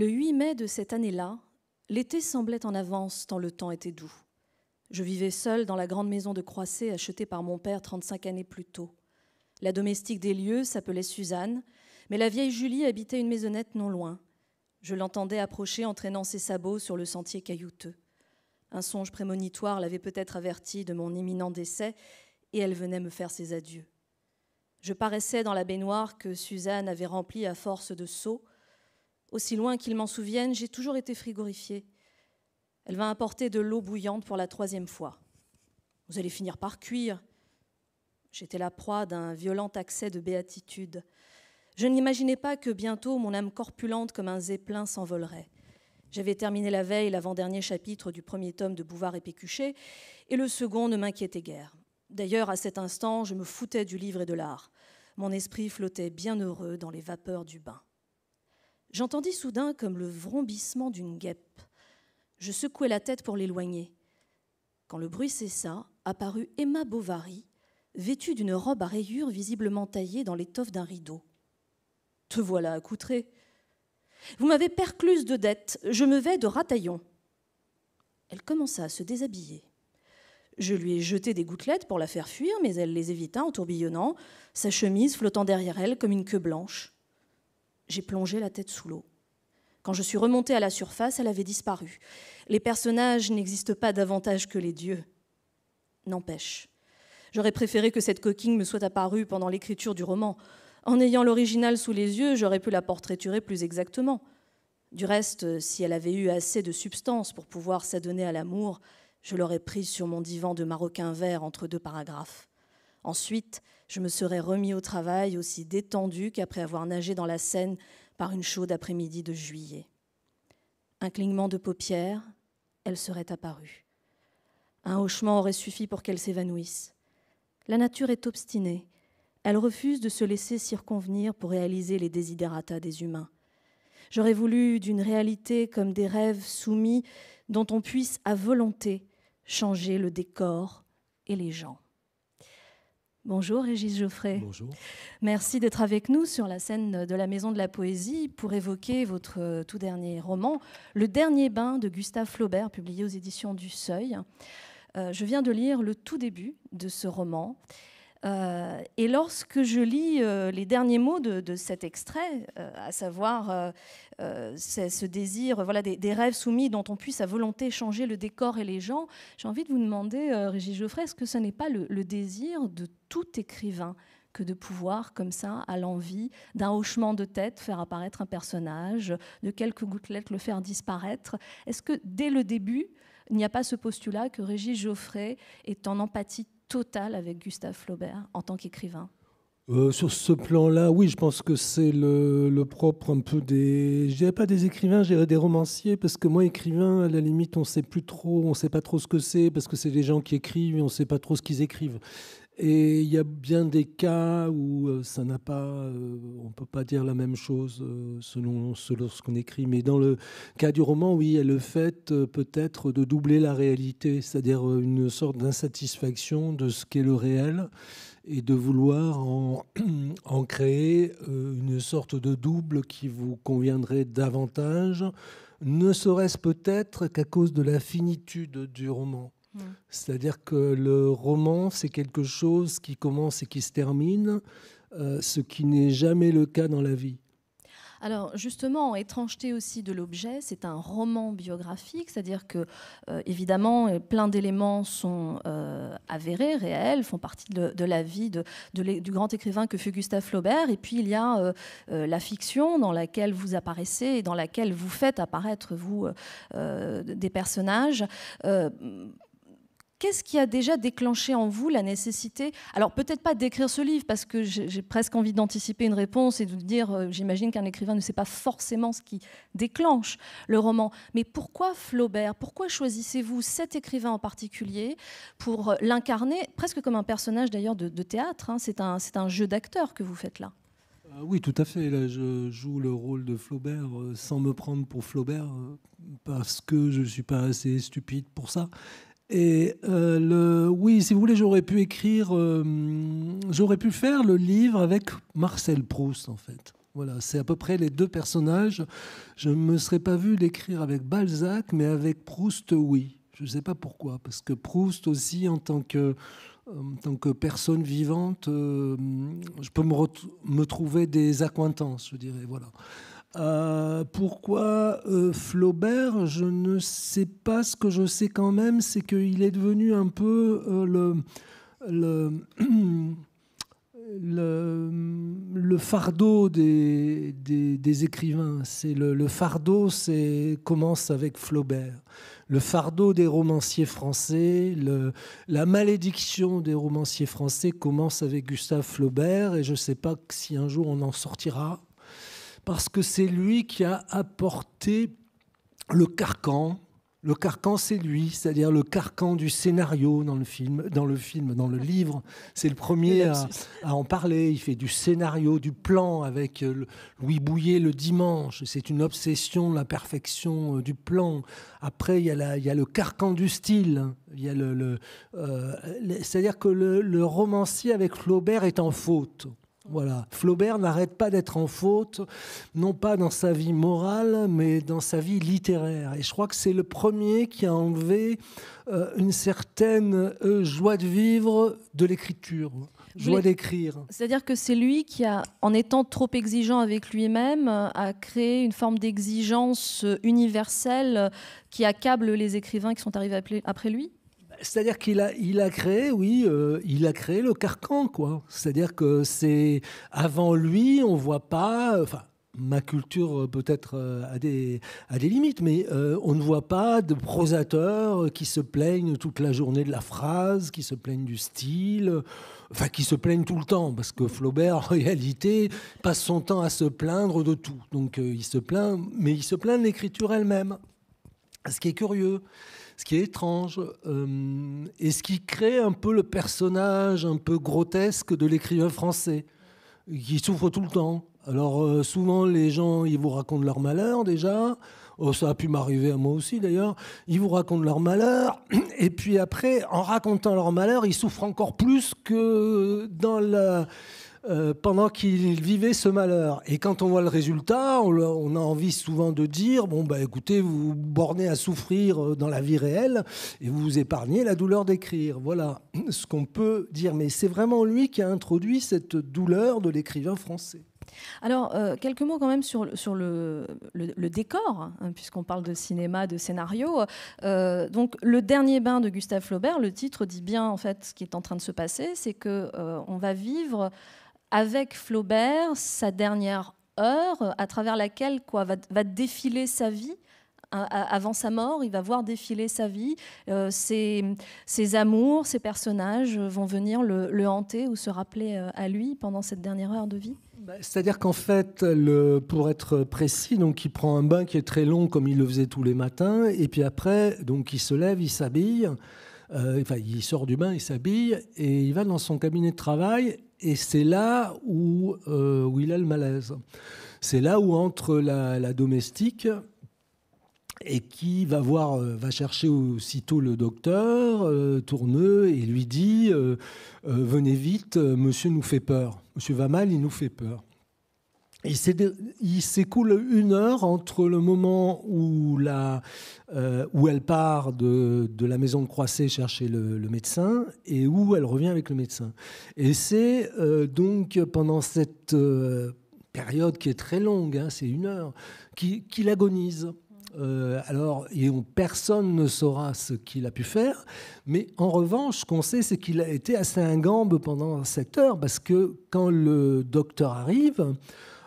Le 8 mai de cette année-là, l'été semblait en avance tant le temps était doux. Je vivais seule dans la grande maison de Croisset achetée par mon père 35 années plus tôt. La domestique des lieux s'appelait Suzanne, mais la vieille Julie habitait une maisonnette non loin. Je l'entendais approcher en traînant ses sabots sur le sentier caillouteux. Un songe prémonitoire l'avait peut-être avertie de mon imminent décès, et elle venait me faire ses adieux. Je paraissais dans la baignoire que Suzanne avait remplie à force de seaux, aussi loin qu'ils m'en souviennent, j'ai toujours été frigorifiée. Elle va apporter de l'eau bouillante pour la troisième fois. Vous allez finir par cuire. J'étais la proie d'un violent accès de béatitude. Je n'imaginais pas que bientôt mon âme corpulente comme un zeppelin s'envolerait. J'avais terminé la veille l'avant-dernier chapitre du premier tome de Bouvard et Pécuchet, et le second ne m'inquiétait guère. D'ailleurs, à cet instant, je me foutais du livre et de l'art. Mon esprit flottait bien heureux dans les vapeurs du bain. J'entendis soudain comme le vrombissement d'une guêpe. Je secouai la tête pour l'éloigner. Quand le bruit cessa, apparut Emma Bovary, vêtue d'une robe à rayures visiblement taillée dans l'étoffe d'un rideau. Te voilà accoutrée. Vous m'avez percluse de dettes, je me vais de rataillon. Elle commença à se déshabiller. Je lui ai jeté des gouttelettes pour la faire fuir, mais elle les évita en tourbillonnant, sa chemise flottant derrière elle comme une queue blanche j'ai plongé la tête sous l'eau. Quand je suis remontée à la surface, elle avait disparu. Les personnages n'existent pas davantage que les dieux. N'empêche, j'aurais préféré que cette coquine me soit apparue pendant l'écriture du roman. En ayant l'original sous les yeux, j'aurais pu la portraiturer plus exactement. Du reste, si elle avait eu assez de substance pour pouvoir s'adonner à l'amour, je l'aurais prise sur mon divan de maroquin vert entre deux paragraphes. Ensuite, je me serais remis au travail aussi détendu qu'après avoir nagé dans la Seine par une chaude après-midi de juillet. Un clignement de paupières, elle serait apparue. Un hochement aurait suffi pour qu'elle s'évanouisse. La nature est obstinée. Elle refuse de se laisser circonvenir pour réaliser les désiderata des humains. J'aurais voulu d'une réalité comme des rêves soumis dont on puisse à volonté changer le décor et les gens. Bonjour Régis Geoffrey. Bonjour. Merci d'être avec nous sur la scène de la Maison de la Poésie pour évoquer votre euh, tout dernier roman, Le dernier bain de Gustave Flaubert, publié aux éditions du Seuil. Euh, je viens de lire le tout début de ce roman euh, et lorsque je lis euh, les derniers mots de, cet extrait, euh, à savoir ce désir, voilà, des, rêves soumis dont on puisse à volonté changer le décor et les gens, j'ai envie de vous demander, Régis Geoffrey, est-ce que ce n'est pas le, désir de tout écrivain que de pouvoir, comme ça, à l'envie d'un hochement de tête, faire apparaître un personnage, de quelques gouttelettes le faire disparaître Est-ce que dès le début, il n'y a pas ce postulat que Régis Geoffrey est en empathie total avec Gustave Flaubert en tant qu'écrivain euh, sur ce plan-là, oui, je pense que c'est le, propre un peu des, je dirais pas des écrivains, je dirais des romanciers, parce que moi, écrivain, à la limite, on sait plus trop, on sait pas trop ce que c'est, parce que c'est des gens qui écrivent, et on sait pas trop ce qu'ils écrivent. Et il y a bien des cas où euh, ça n'a pas, euh, on ne peut pas dire la même chose euh, selon, ce qu'on écrit. Mais dans le cas du roman, oui, il y a le fait peut-être de doubler la réalité, c'est-à-dire une sorte d'insatisfaction de ce qu'est le réel et de vouloir en créer une sorte de double qui vous conviendrait davantage, ne serait-ce peut-être qu'à cause de la finitude du roman. C'est-à-dire que le roman, c'est quelque chose qui commence et qui se termine, euh, ce qui n'est jamais le cas dans la vie. Alors justement, étrangeté aussi de l'objet, c'est un roman biographique, c'est-à-dire que euh, évidemment euh, plein d'éléments sont avérés, réels, font partie de, la vie du grand écrivain que fut Gustave Flaubert, et puis il y a la fiction dans laquelle vous apparaissez et dans laquelle vous faites apparaître vous des personnages Qu'est-ce qui a déjà déclenché en vous la nécessité Alors peut-être pas d'écrire ce livre parce que j'ai presque envie d'anticiper une réponse et de dire euh, j'imagine qu'un écrivain ne sait pas forcément ce qui déclenche le roman. Mais pourquoi Flaubert Pourquoi choisissez-vous cet écrivain en particulier pour euh, l'incarner presque comme un personnage d'ailleurs de, théâtre hein C'est un, un jeu d'acteur que vous faites là. Euh, oui, tout à fait. Là, je joue le rôle de Flaubert sans me prendre pour Flaubert parce que je ne suis pas assez stupide pour ça. Et euh, le, oui, si vous voulez, j'aurais pu écrire, euh, j'aurais pu faire le livre avec Marcel Proust, en fait. Voilà, c'est à peu près les deux personnages. Je ne me serais pas vu l'écrire avec Balzac, mais avec Proust, oui. Je ne sais pas pourquoi, parce que Proust aussi, en tant que, tant que personne vivante, euh, je peux me, me, trouver des accointances, je dirais. Voilà. Euh, pourquoi euh, Flaubert Je ne sais pas. Ce que je sais quand même, c'est qu'il est devenu un peu euh, le, le, le, fardeau des, des, écrivains. C'est le, le, fardeau, c'est commence avec Flaubert. Le fardeau des romanciers français, la malédiction des romanciers français commence avec Gustave Flaubert. Et je ne sais pas si un jour on en sortira parce que c'est lui qui a apporté le carcan. Le carcan, c'est lui, c'est-à-dire le carcan du scénario dans le film, dans le film, dans le livre. C'est le premier à, en parler. Il fait du scénario, du plan avec euh, Louis Bouillet le dimanche. C'est une obsession, la perfection euh, du plan. Après, il y a, il le carcan du style. Il le, euh, c'est-à-dire que le, le romancier avec Flaubert est en faute. Voilà. Flaubert n'arrête pas d'être en faute, non pas dans sa vie morale, mais dans sa vie littéraire. Et je crois que c'est le premier qui a enlevé euh, une certaine euh, joie de vivre de l'écriture, joie d'écrire. C'est-à-dire que c'est lui qui a, en étant trop exigeant avec lui-même, a créé une forme d'exigence euh, universelle qui accable les écrivains qui sont arrivés après lui c'est-à-dire qu'il a, il a créé, oui, euh, il a créé le carcan, quoi. C'est-à-dire que c'est avant lui, on voit pas, enfin, ma culture euh, peut-être euh, a des, des limites, mais on ne voit pas de prosateurs qui se plaignent toute la journée de la phrase, qui se plaignent du style, enfin qui se plaignent tout le temps, parce que Flaubert, en réalité, passe son temps à se plaindre de tout. Donc il se plaint, mais il se plaint de l'écriture elle-même, ce qui est curieux ce qui est étrange euh, et ce qui crée un peu le personnage un peu grotesque de l'écrivain français qui souffre tout le temps. Alors euh, souvent les gens, ils vous racontent leur malheur déjà. Oh, ça a pu m'arriver à moi aussi d'ailleurs. Ils vous racontent leur malheur et puis après, en racontant leur malheur, ils souffrent encore plus que dans la euh, pendant qu'il vivait ce malheur. Et quand on voit le résultat, on, a envie souvent de dire, bon, bah, écoutez, vous vous bornez à souffrir euh, dans la vie réelle et vous vous épargnez la douleur d'écrire. Voilà ce qu'on peut dire. Mais c'est vraiment lui qui a introduit cette douleur de l'écrivain français. Alors, euh, quelques mots quand même sur, sur le, décor, hein, puisqu'on parle de cinéma, de scénario. donc, Le dernier bain de Gustave Flaubert, le titre dit bien en fait ce qui est en train de se passer, c'est qu'on on va vivre avec Flaubert sa dernière heure à travers laquelle quoi, va, défiler sa vie avant sa mort, il va voir défiler sa vie, euh, ses, amours, ses personnages vont venir le, hanter ou se rappeler euh, à lui pendant cette dernière heure de vie bah, C'est-à-dire qu'en fait, le, pour être précis, donc il prend un bain qui est très long comme il le faisait tous les matins, et puis après, donc il se lève, il s'habille, euh, il sort du bain, il s'habille, et il va dans son cabinet de travail, et c'est là euh, où, il a le malaise. C'est là où entre la, domestique et qui va voir, euh, va chercher aussitôt le docteur euh, Tourneux et lui dit venez vite, Monsieur nous fait peur. Monsieur va mal, il nous fait peur il s'écoule une heure entre le moment où, la, euh, où elle part de, la maison de Croisset chercher le, médecin et où elle revient avec le médecin. Et c'est euh, donc pendant cette euh, période qui est très longue, hein, c'est une heure, qu'il agonise. alors, et on, personne ne saura ce qu'il a pu faire, mais en revanche, ce qu'on sait, c'est qu'il a été assez ingambe pendant cette heure, parce que quand le docteur arrive,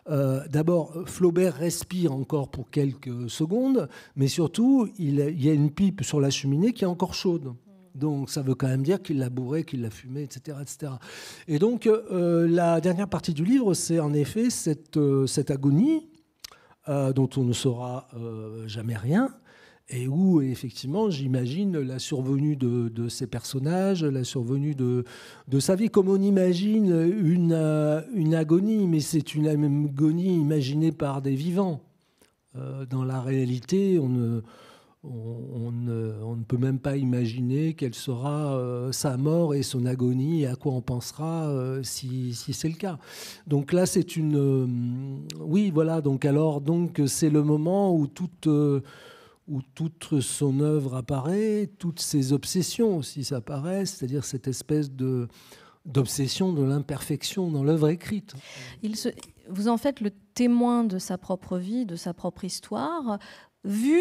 euh, d'abord, Flaubert respire encore pour quelques secondes, mais surtout, il, y a une pipe sur la cheminée qui est encore chaude. Donc ça veut quand même dire qu'il l'a bourré, qu'il l'a fumé, etc., etc. Et donc euh, la dernière partie du livre, c'est en effet cette, euh, agonie dont on ne saura jamais rien, et où effectivement j'imagine la survenue de, ces personnages, la survenue de, de sa vie, comme on imagine une, euh, une agonie, mais c'est une agonie imaginée par des vivants. Euh, dans la réalité, on ne, on, ne, peut même pas imaginer quelle sera euh, sa mort et son agonie et à quoi on pensera si, si c'est le cas. Donc là, c'est une... oui, voilà, donc alors, donc c'est le moment où toute où toute son œuvre apparaît, toutes ses obsessions aussi s'apparaissent, c'est-à-dire cette espèce de d'obsession de l'imperfection dans l'œuvre écrite. Il vous en faites le témoin de sa propre vie, de sa propre histoire, vu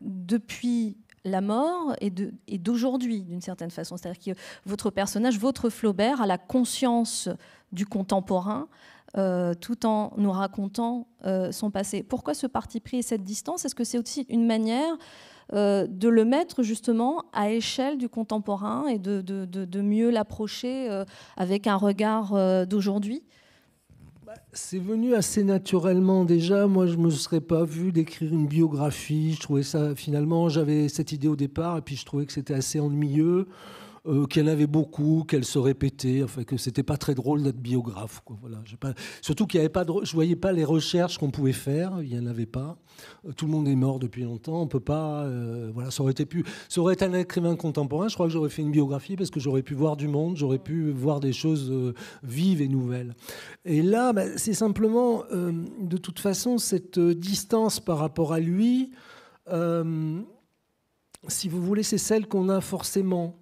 depuis la mort et d'aujourd'hui, d'une certaine façon. C'est-à-dire que votre personnage, votre Flaubert, a la conscience du contemporain euh, tout en nous racontant euh, son passé. Pourquoi ce parti pris et cette distance Est-ce que c'est aussi une manière euh, de le mettre justement à échelle du contemporain et de mieux l'approcher avec un regard d'aujourd'hui bah, c'est venu assez naturellement déjà. Moi, je ne me serais pas vu d'écrire une biographie. Je trouvais ça, finalement, j'avais cette idée au départ, et puis je trouvais que c'était assez ennuyeux. Euh, qu'elle qu'il y en avait beaucoup, qu'elle se répétait, enfin que c'était pas très drôle d'être biographe. Quoi, voilà. Pas... Surtout qu'il y avait pas je voyais pas les recherches qu'on pouvait faire, il y en avait pas. Euh, tout le monde est mort depuis longtemps, on peut pas. Euh, voilà, ça aurait été pu, ça aurait été un écrivain contemporain. Je crois que j'aurais fait une biographie parce que j'aurais pu voir du monde, j'aurais pu voir des choses vives et nouvelles. Et là, ben, c'est simplement, de toute façon, cette distance par rapport à lui si vous voulez, c'est celle qu'on a forcément.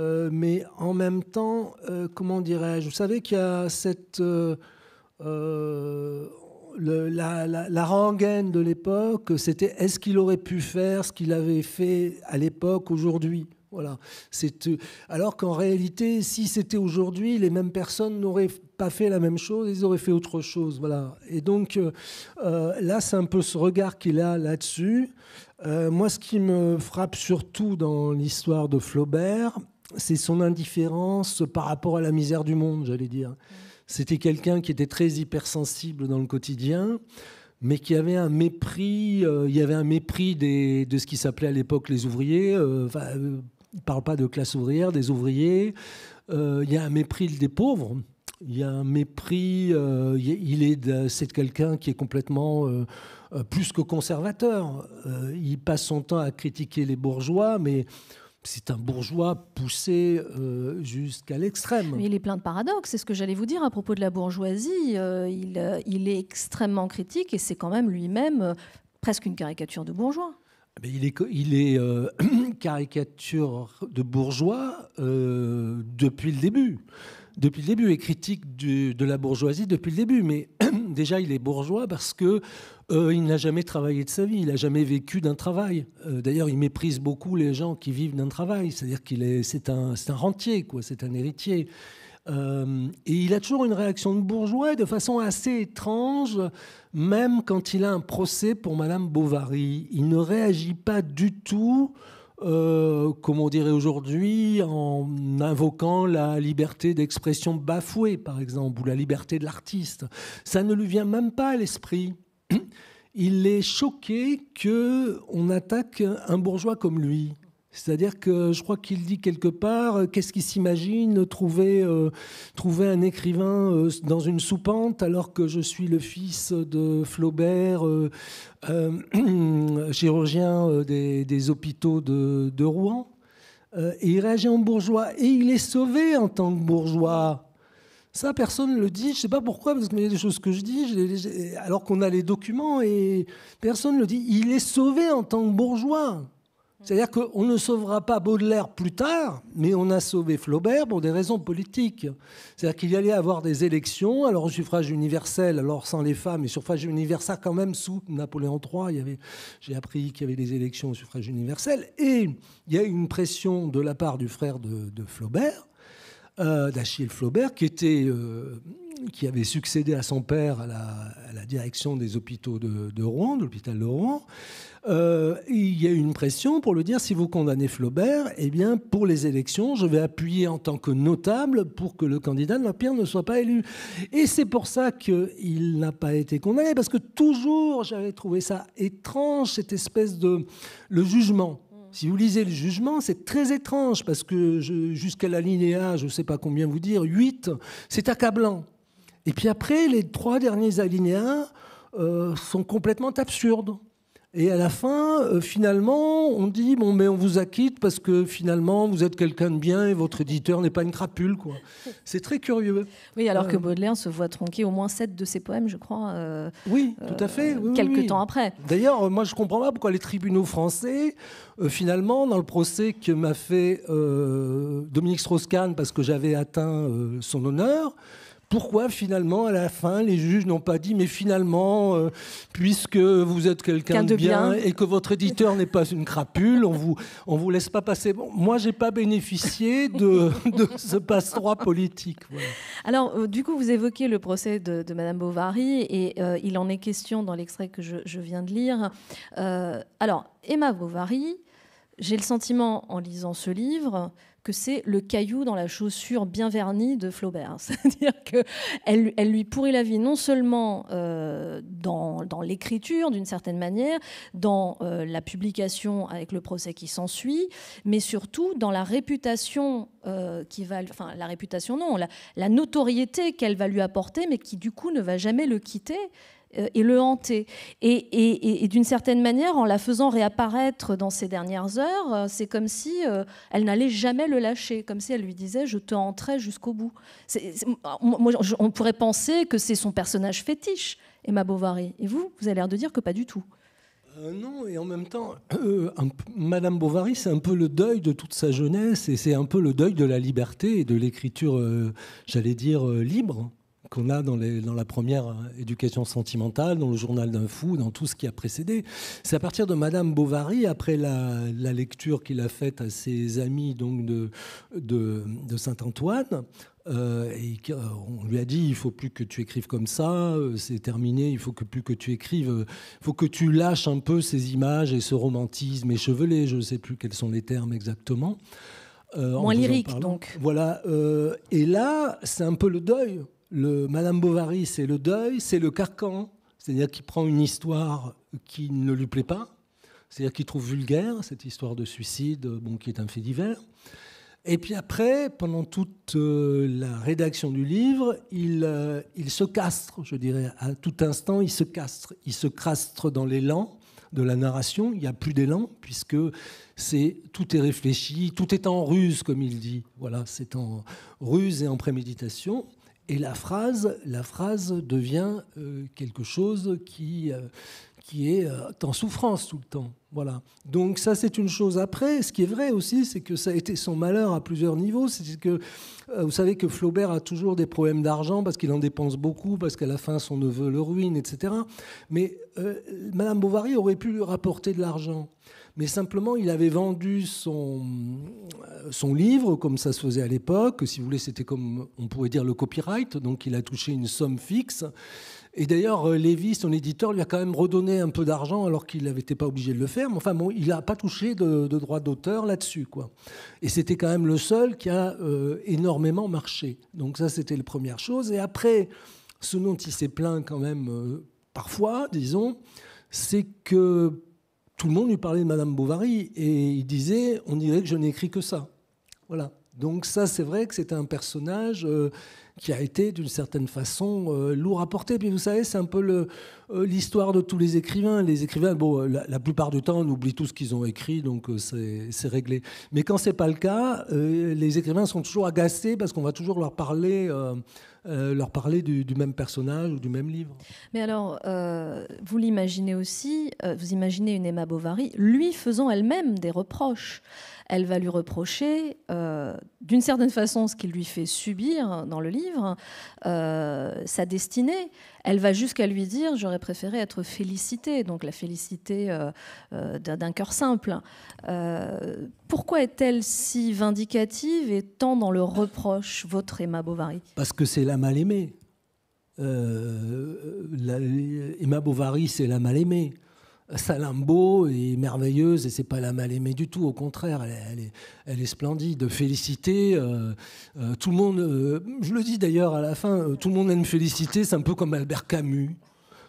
Euh, mais en même temps, euh, comment dirais-je Vous savez qu'il y a cette. Euh, la, rengaine de l'époque, c'était est-ce qu'il aurait pu faire ce qu'il avait fait à l'époque aujourd'hui voilà. Alors qu'en réalité, si c'était aujourd'hui, les mêmes personnes n'auraient pas fait la même chose, ils auraient fait autre chose. Voilà. Et donc là, c'est un peu ce regard qu'il a là-dessus. moi, ce qui me frappe surtout dans l'histoire de Flaubert, c'est son indifférence par rapport à la misère du monde, j'allais dire. C'était quelqu'un qui était très hypersensible dans le quotidien, mais qui avait un mépris. Euh, il y avait un mépris de ce qui s'appelait à l'époque les ouvriers. Euh, euh, il ne parle pas de classe ouvrière, des ouvriers. il y a un mépris des pauvres. Il y a un mépris. il est c'est quelqu'un qui est complètement plus que conservateur. il passe son temps à critiquer les bourgeois, mais c'est un bourgeois poussé euh, jusqu'à l'extrême. il est plein de paradoxes, c'est ce que j'allais vous dire à propos de la bourgeoisie. Euh, euh, il, est extrêmement critique et c'est quand même lui-même presque une caricature de bourgeois. Ah, il est caricature de bourgeois depuis le début depuis le début est critique de la bourgeoisie depuis le début. Mais déjà, il est bourgeois parce que euh, il n'a jamais travaillé de sa vie, il n'a jamais vécu d'un travail. Euh, d'ailleurs, il méprise beaucoup les gens qui vivent d'un travail, c'est-à-dire qu'il est, c'est un, un, rentier, quoi, c'est un héritier. Euh, et il a toujours une réaction de bourgeois de façon assez étrange, même quand il a un procès pour Madame Bovary. Il ne réagit pas du tout euh, comme on dirait aujourd'hui, en invoquant la liberté d'expression bafouée, par exemple, ou la liberté de l'artiste. Ça ne lui vient même pas à l'esprit. Il est choqué que on attaque un bourgeois comme lui. C'est-à-dire que je crois qu'il dit quelque part, euh, qu'est-ce qu'il s'imagine trouver, euh, trouver un écrivain euh, dans une soupente alors que je suis le fils de Flaubert, chirurgien des, hôpitaux de, Rouen. et il réagit en bourgeois et il est sauvé en tant que bourgeois. Ça, personne ne le dit. Je ne sais pas pourquoi, parce il y a des choses que je dis, alors qu'on a les documents, et personne ne le dit. Il est sauvé en tant que bourgeois. C'est-à-dire qu'on ne sauvera pas Baudelaire plus tard, mais on a sauvé Flaubert pour des raisons politiques. C'est-à-dire qu'il y allait avoir des élections, alors au suffrage universel, alors sans les femmes, et suffrage universel quand même sous Napoléon III. j'ai appris qu'il y avait des élections au suffrage universel, et il y a eu une pression de la part du frère de, Flaubert, euh, d'Achille Flaubert, qui était euh, qui avait succédé à son père à la, direction des hôpitaux de, Rouen, de l'hôpital de Rouen, euh, il y a eu une pression pour le dire si vous condamnez Flaubert, eh bien, pour les élections, je vais appuyer en tant que notable pour que le candidat de Lapierre ne soit pas élu. Et c'est pour ça qu'il n'a pas été condamné, parce que toujours j'avais trouvé ça étrange, cette espèce de. le jugement. Si vous lisez le jugement, c'est très étrange parce que jusqu'à la linéa, je ne sais pas combien vous dire, 8, c'est accablant. Et puis après, les trois derniers alinéas euh, sont complètement absurdes. Et à la fin, euh, finalement, on dit bon, mais on vous acquitte parce que finalement, vous êtes quelqu'un de bien et votre éditeur n'est pas une crapule, quoi. C'est très curieux. Oui, alors que euh. Baudelaire se voit tronquer au moins sept de ses poèmes, je crois. oui, tout à fait. quelques temps après. D'ailleurs, moi, je comprends pas pourquoi les tribunaux français, finalement, dans le procès que m'a fait Dominique Strauss-Kahn parce que j'avais atteint son honneur, pourquoi finalement, à la fin, les juges n'ont pas dit, mais finalement, euh, puisque vous êtes quelqu'un de, bien, et que votre éditeur n'est pas une crapule, on vous, on vous laisse pas passer. Moi, moi, j'ai pas bénéficié de, ce passe-droit politique. Alors, euh, du coup, vous évoquez le procès de, Madame Bovary et euh, il en est question dans l'extrait que je, viens de lire. alors, Emma Bovary, j'ai le sentiment, en lisant ce livre, que c'est le caillou dans la chaussure bien vernie de Flaubert. C'est-à-dire qu'elle elle lui pourrit la vie non seulement euh, dans, l'écriture, d'une certaine manière, dans euh, la publication avec le procès qui s'ensuit, mais surtout dans la réputation euh, qui va... Enfin, la réputation, non, la notoriété qu'elle va lui apporter, mais qui du coup ne va jamais le quitter. Euh, et le hanter. Et, d'une certaine manière, en la faisant réapparaître dans ses dernières heures, euh, c'est comme si euh, elle n'allait jamais le lâcher, comme si elle lui disait Je te hanterai jusqu'au bout. on pourrait penser que c'est son personnage fétiche, Emma Bovary. Et vous, vous avez l'air de dire que pas du tout. non, et en même temps, Madame Bovary, c'est un peu le deuil de toute sa jeunesse et c'est un peu le deuil de la liberté et de l'écriture, j'allais dire, libre qu'on a dans, la première euh, éducation sentimentale, dans le journal d'un fou, dans tout ce qui a précédé. C'est à partir de Madame Bovary, après la, lecture qu'il a faite à ses amis donc de, de, Saint-Antoine, euh, et euh, on lui a dit il faut plus que tu écrives comme ça, c'est terminé, il faut que plus que tu écrives, il faut que tu lâches un peu ces images et ce romantisme échevelé, je ne sais plus quels sont les termes exactement. Euh, Moins lyrique donc. Voilà, et là c'est un peu le deuil Madame Bovary, c'est le deuil, c'est le carcan, c'est-à-dire qu'il prend une histoire qui ne lui plaît pas, c'est-à-dire qu'il trouve vulgaire cette histoire de suicide, euh, bon, qui est un fait divers. Et puis après, pendant toute euh, la rédaction du livre, euh, il, se castre, je dirais, à tout instant, il se castre, il se crastre dans l'élan de la narration, il n'y a plus d'élan puisque tout est réfléchi, tout est en ruse comme il dit. Voilà, c'est en ruse et en préméditation. Et la phrase, la phrase devient euh, quelque chose qui euh, qui est euh, en souffrance tout le temps. Voilà. Donc ça, c'est une chose. Après, ce qui est vrai aussi, c'est que ça a été son malheur à plusieurs niveaux. C'est que euh, vous savez que Flaubert a toujours des problèmes d'argent parce qu'il en dépense beaucoup, parce qu'à la fin, son neveu le ruine, etc. Mais euh, Madame Bovary aurait pu lui rapporter de l'argent. Mais simplement, il avait vendu son, son livre, comme ça se faisait à l'époque. Si vous voulez, c'était comme, on pourrait dire, le copyright. Donc il a touché une somme fixe. Et d'ailleurs, euh, Lévy, son éditeur, lui a quand même redonné un peu d'argent alors qu'il n'avait été pas obligé de le faire. Mais enfin, bon, il n'a pas touché de, droit d'auteur là-dessus. quoi. Et c'était quand même le seul qui a euh, énormément marché. Donc ça, c'était la première chose. Et après, ce dont il s'est plaint quand même euh, parfois, disons, c'est que tout le monde lui parlait de Madame Bovary. Et il disait, on dirait que je n'écris que ça. Voilà. Donc ça, c'est vrai que c'était un personnage qui a été d'une certaine façon euh, lourd à porter. Puis vous savez, c'est un peu euh, l'histoire de tous les écrivains. Les écrivains, bon, euh, la, plupart du temps, on oublie tout ce qu'ils ont écrit, donc c'est réglé. Mais quand c'est pas le cas, les écrivains sont toujours agacés parce qu'on va toujours leur parler. leur parler du, même personnage ou du même livre. Mais alors, vous l'imaginez aussi, vous imaginez une Emma Bovary, lui faisant elle-même des reproches. Elle va lui reprocher, euh, d'une certaine façon, ce qu'il lui fait subir dans le livre, euh, sa destinée. Elle va jusqu'à lui dire J'aurais préféré être félicité, donc la félicité euh, d'un cœur simple. pourquoi est-elle si vindicative et tant dans le reproche, votre Emma Bovary Parce que c'est la mal-aimée. Emma Bovary, c'est la mal-aimée. Salimbo est merveilleuse et c'est pas la mal aimée du tout, au contraire, elle, est, splendide. Félicité, euh, euh, tout le monde, euh, je le dis d'ailleurs à la fin, tout le monde aime Félicité, c'est un peu comme Albert Camus.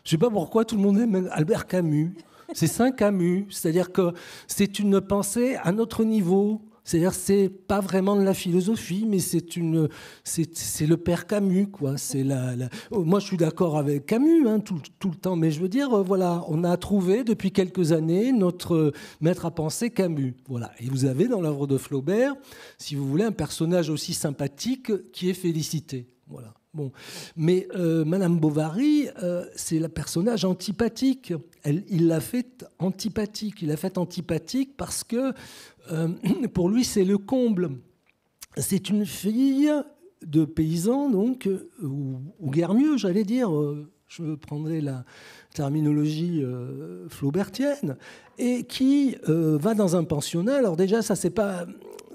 Je sais pas pourquoi tout le monde aime Albert Camus. C'est saint Camus, c'est-à-dire que c'est une pensée à notre niveau. C'est-à-dire, c'est pas vraiment de la philosophie, mais c'est une, c'est le père Camus, quoi. C'est oh, Moi, je suis d'accord avec Camus hein, tout, tout, le temps, mais je veux dire, euh, voilà, on a trouvé depuis quelques années notre maître à penser Camus, voilà. Et vous avez dans l'œuvre de Flaubert, si vous voulez, un personnage aussi sympathique qui est Félicité, voilà. Bon. Mais euh, Madame Bovary, euh, c'est le personnage antipathique. il l'a fait antipathique. Il l'a fait antipathique parce que euh, pour lui, c'est le comble. C'est une fille de paysan, donc, ou, guère mieux, j'allais dire. Je prendrai la terminologie flaubertienne, et qui va dans un pensionnat. Alors déjà, ça c'est pas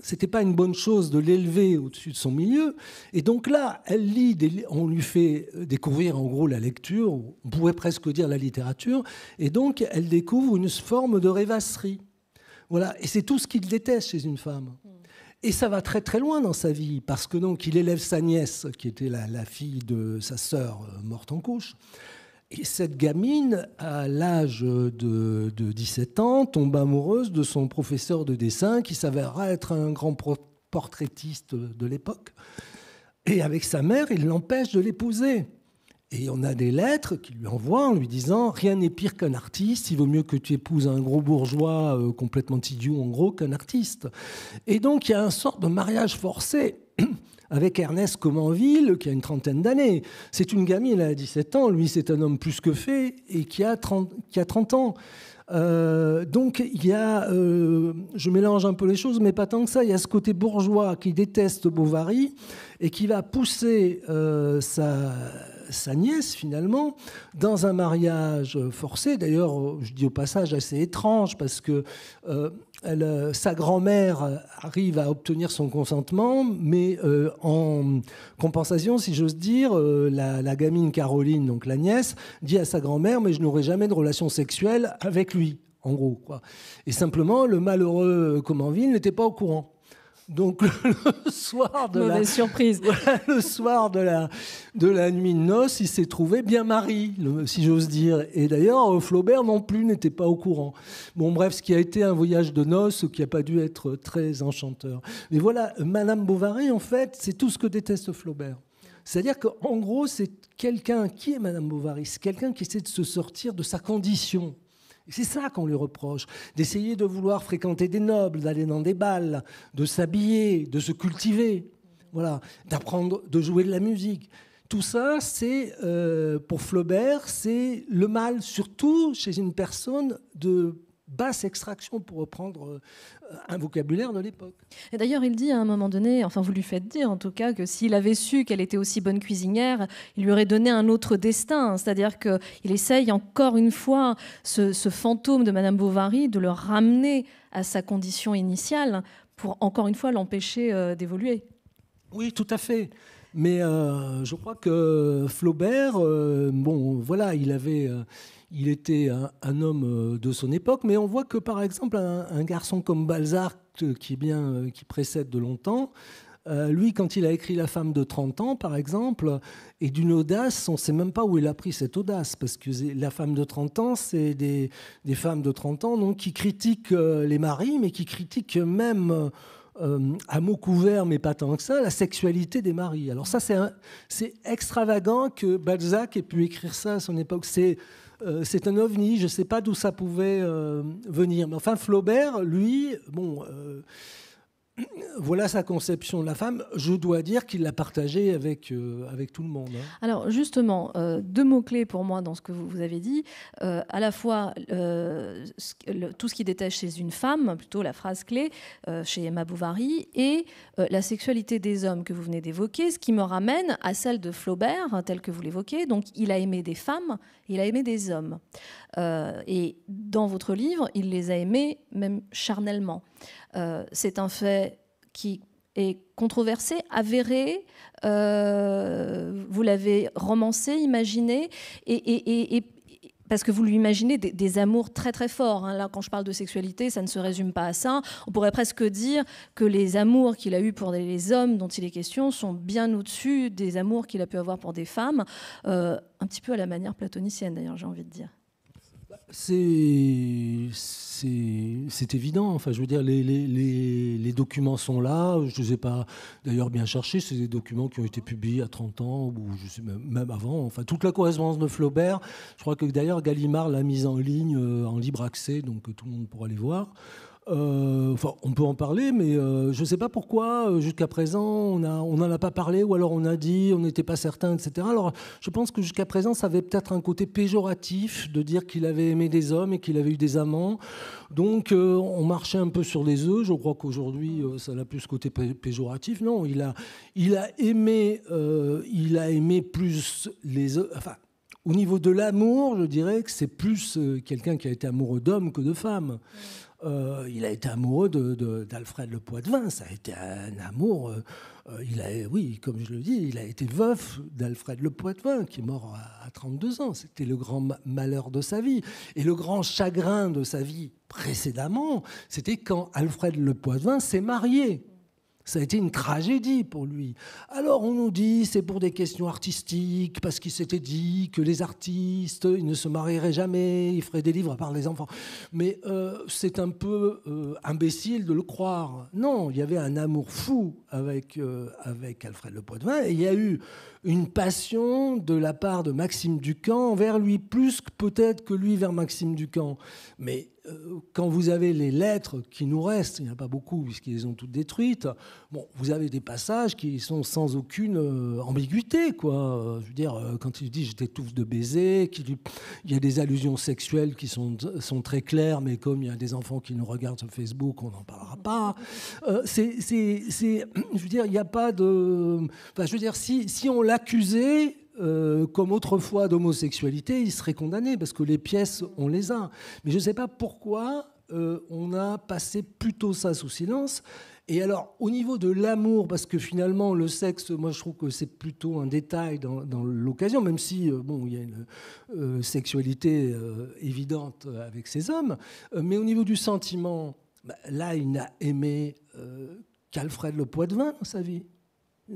c'était pas une bonne chose de l'élever au-dessus de son milieu. Et donc là, elle lit, on lui fait euh, découvrir en gros la lecture, on pourrait presque dire la littérature, et donc elle découvre une forme de rêvasserie. Voilà, et c'est tout ce qu'il déteste chez une femme. Et ça va très très loin dans sa vie, parce que donc il élève sa nièce, qui était la, la fille de sa sœur euh, morte en couche. Et cette gamine, à l'âge de, 17 ans, tombe amoureuse de son professeur de dessin qui s'avérera être un grand portraitiste de l'époque. Et avec sa mère, il l'empêche de l'épouser. Et on a des lettres qu'il lui envoie en lui disant Rien n'est pire qu'un artiste, il vaut mieux que tu épouses un gros bourgeois euh, complètement idiot, en gros, qu'un artiste. Et donc il y a un sort de mariage forcé avec Ernest Comanville, qui a une trentaine d'années. C'est une gamine, elle a 17 ans, lui c'est un homme plus que fait, et qui a 30, qui a 30 ans. Euh, donc il y a, euh, je mélange un peu les choses, mais pas tant que ça, il y a ce côté bourgeois qui déteste Bovary et qui va pousser euh, sa, sa nièce, finalement, dans un mariage euh, forcé, d'ailleurs, euh, je dis au passage assez étrange, parce que euh, sa grand-mère arrive à obtenir son consentement, mais en compensation, si j'ose dire, la, gamine Caroline, donc la nièce, dit à sa grand-mère, mais je n'aurai jamais de relation sexuelle avec lui, en gros. Quoi. Et simplement, le malheureux Comanville n'était pas au courant. Donc le soir de la surprise, le soir de la nuit de noces, il s'est trouvé bien mari, si j'ose dire. Et d'ailleurs, euh, Flaubert non plus n'était pas au courant. Bon, bref, ce qui a été un voyage de noces qui n'a pas dû être très enchanteur. Mais voilà, Madame Bovary, en fait, c'est tout ce que déteste Flaubert. C'est-à-dire qu'en gros, c'est quelqu'un qui est Madame Bovary, c'est quelqu'un qui essaie de se sortir de sa condition c'est ça qu'on lui reproche, d'essayer de vouloir fréquenter des nobles, d'aller dans des balles, de s'habiller, de se cultiver, voilà, d'apprendre, de jouer de la musique. Tout ça, c'est euh, pour Flaubert, c'est le mal, surtout chez une personne de basse extraction, pour reprendre euh, un vocabulaire de l'époque. Et d'ailleurs, il dit à un moment donné, enfin vous lui faites dire en tout cas, que s'il avait su qu'elle était aussi bonne cuisinière, il lui aurait donné un autre destin. C'est-à-dire qu'il essaye encore une fois ce, fantôme de Madame Bovary de le ramener à sa condition initiale pour encore une fois l'empêcher euh, d'évoluer. Oui, tout à fait. Mais euh, je crois que Flaubert, bon, voilà, il avait, il était un, homme euh, de son époque, mais on voit que par exemple un, garçon comme Balzac, euh, qui, bien, euh, qui précède de longtemps, lui, quand il a écrit La femme de 30 ans, par exemple, est d'une audace, on ne sait même pas où il a pris cette audace, parce que la femme de 30 ans, c'est des, femmes de 30 ans donc, qui critiquent les maris, mais qui critiquent même, à mots couverts, mais pas tant que ça, la sexualité des maris. Alors ça, c'est extravagant que Balzac ait pu écrire ça à son époque. C'est euh, c'est un ovni, je ne sais pas d'où ça pouvait euh, venir. Mais enfin, Flaubert, lui, bon, euh, voilà sa conception de la femme. Je dois dire qu'il l'a partagée avec, euh, avec tout le monde. Hein. Alors justement, euh, deux mots-clés pour moi dans ce que vous, avez dit. Euh, à la fois, tout ce qui détache chez une femme, plutôt la phrase clé chez Emma Bovary, et la sexualité des hommes que vous venez d'évoquer, ce qui me ramène à celle de Flaubert, hein, tel que vous l'évoquez. Donc il a aimé des femmes, il a aimé des hommes. Euh, et dans votre livre, il les a aimés même charnellement. Euh, c'est un fait qui est controversé, avéré. Euh, vous l'avez romancé, imaginé, et, parce que vous lui imaginez des, amours très très forts. Hein. Là, quand je parle de sexualité, ça ne se résume pas à ça. On pourrait presque dire que les amours qu'il a eus pour les hommes dont il est question sont bien au-dessus des amours qu'il a pu avoir pour des femmes, un petit peu à la manière platonicienne d'ailleurs, j'ai envie de dire. C'est évident. Enfin, je veux dire, les, documents sont là. Je ne les ai pas d'ailleurs bien cherchés. C'est des documents qui ont été publiés à 30 ans ou je sais même, avant. Enfin, toute la correspondance de Flaubert. Je crois que d'ailleurs Gallimard l'a mise en ligne, euh, en libre accès, donc euh, tout le monde pourra les voir. Euh, on peut en parler, mais euh, je ne sais pas pourquoi euh, jusqu'à présent on n'en a pas parlé, ou alors on a dit on n'était pas certain, etc. Alors je pense que jusqu'à présent ça avait peut-être un côté péjoratif de dire qu'il avait aimé des hommes et qu'il avait eu des amants. Donc on marchait un peu sur les œufs. Je crois qu'aujourd'hui ça n'a plus ce côté péjoratif. Non, il a, aimé, il a aimé plus les, enfin au niveau de l'amour, je dirais que c'est plus quelqu'un qui a été amoureux d'hommes que de femmes. Euh, il a été amoureux d'Alfred Le Poitvin. Ça a été un amour. Euh, euh, il a, oui, comme je le dis, il a été veuf d'Alfred Le Poitvin, qui est mort à, à 32 ans. C'était le grand malheur de sa vie. Et le grand chagrin de sa vie précédemment, c'était quand Alfred Le Poitvin s'est marié. Ça a été une tragédie pour lui. Alors on nous dit c'est pour des questions artistiques, parce qu'il s'était dit que les artistes, ils ne se marieraient jamais, ils feraient des livres à part les enfants. Mais euh, c'est un peu euh, imbécile de le croire. Non, il y avait un amour fou avec, euh, avec Alfred Le Poitvin, et il y a eu une passion de la part de Maxime Ducamp vers lui, plus peut-être que lui vers Maxime Ducamp. Mais euh, quand vous avez les lettres qui nous restent, il n'y en a pas beaucoup puisqu'ils les ont toutes détruites, bon, vous avez des passages qui sont sans aucune euh, ambiguïté. Quoi. Euh, je veux dire, quand il dit « je t'étouffe de baiser », il y a des allusions sexuelles qui sont, sont très claires, mais comme il y a des enfants qui nous regardent sur Facebook, on n'en parlera pas. c'est, je veux dire, il n'y a pas de... Enfin, je veux dire, si, si on l'accusait euh, comme autrefois d'homosexualité, il serait condamné, parce que les pièces, on les a. Mais je ne sais pas pourquoi euh, on a passé plutôt ça sous silence. Et alors, au niveau de l'amour, parce que finalement, le sexe, moi, je trouve que c'est plutôt un détail dans, l'occasion, même si, euh, bon, il y a une sexualité évidente avec ces hommes. mais au niveau du sentiment, bah, là, il n'a aimé qu'Alfred le Poitvin dans sa vie.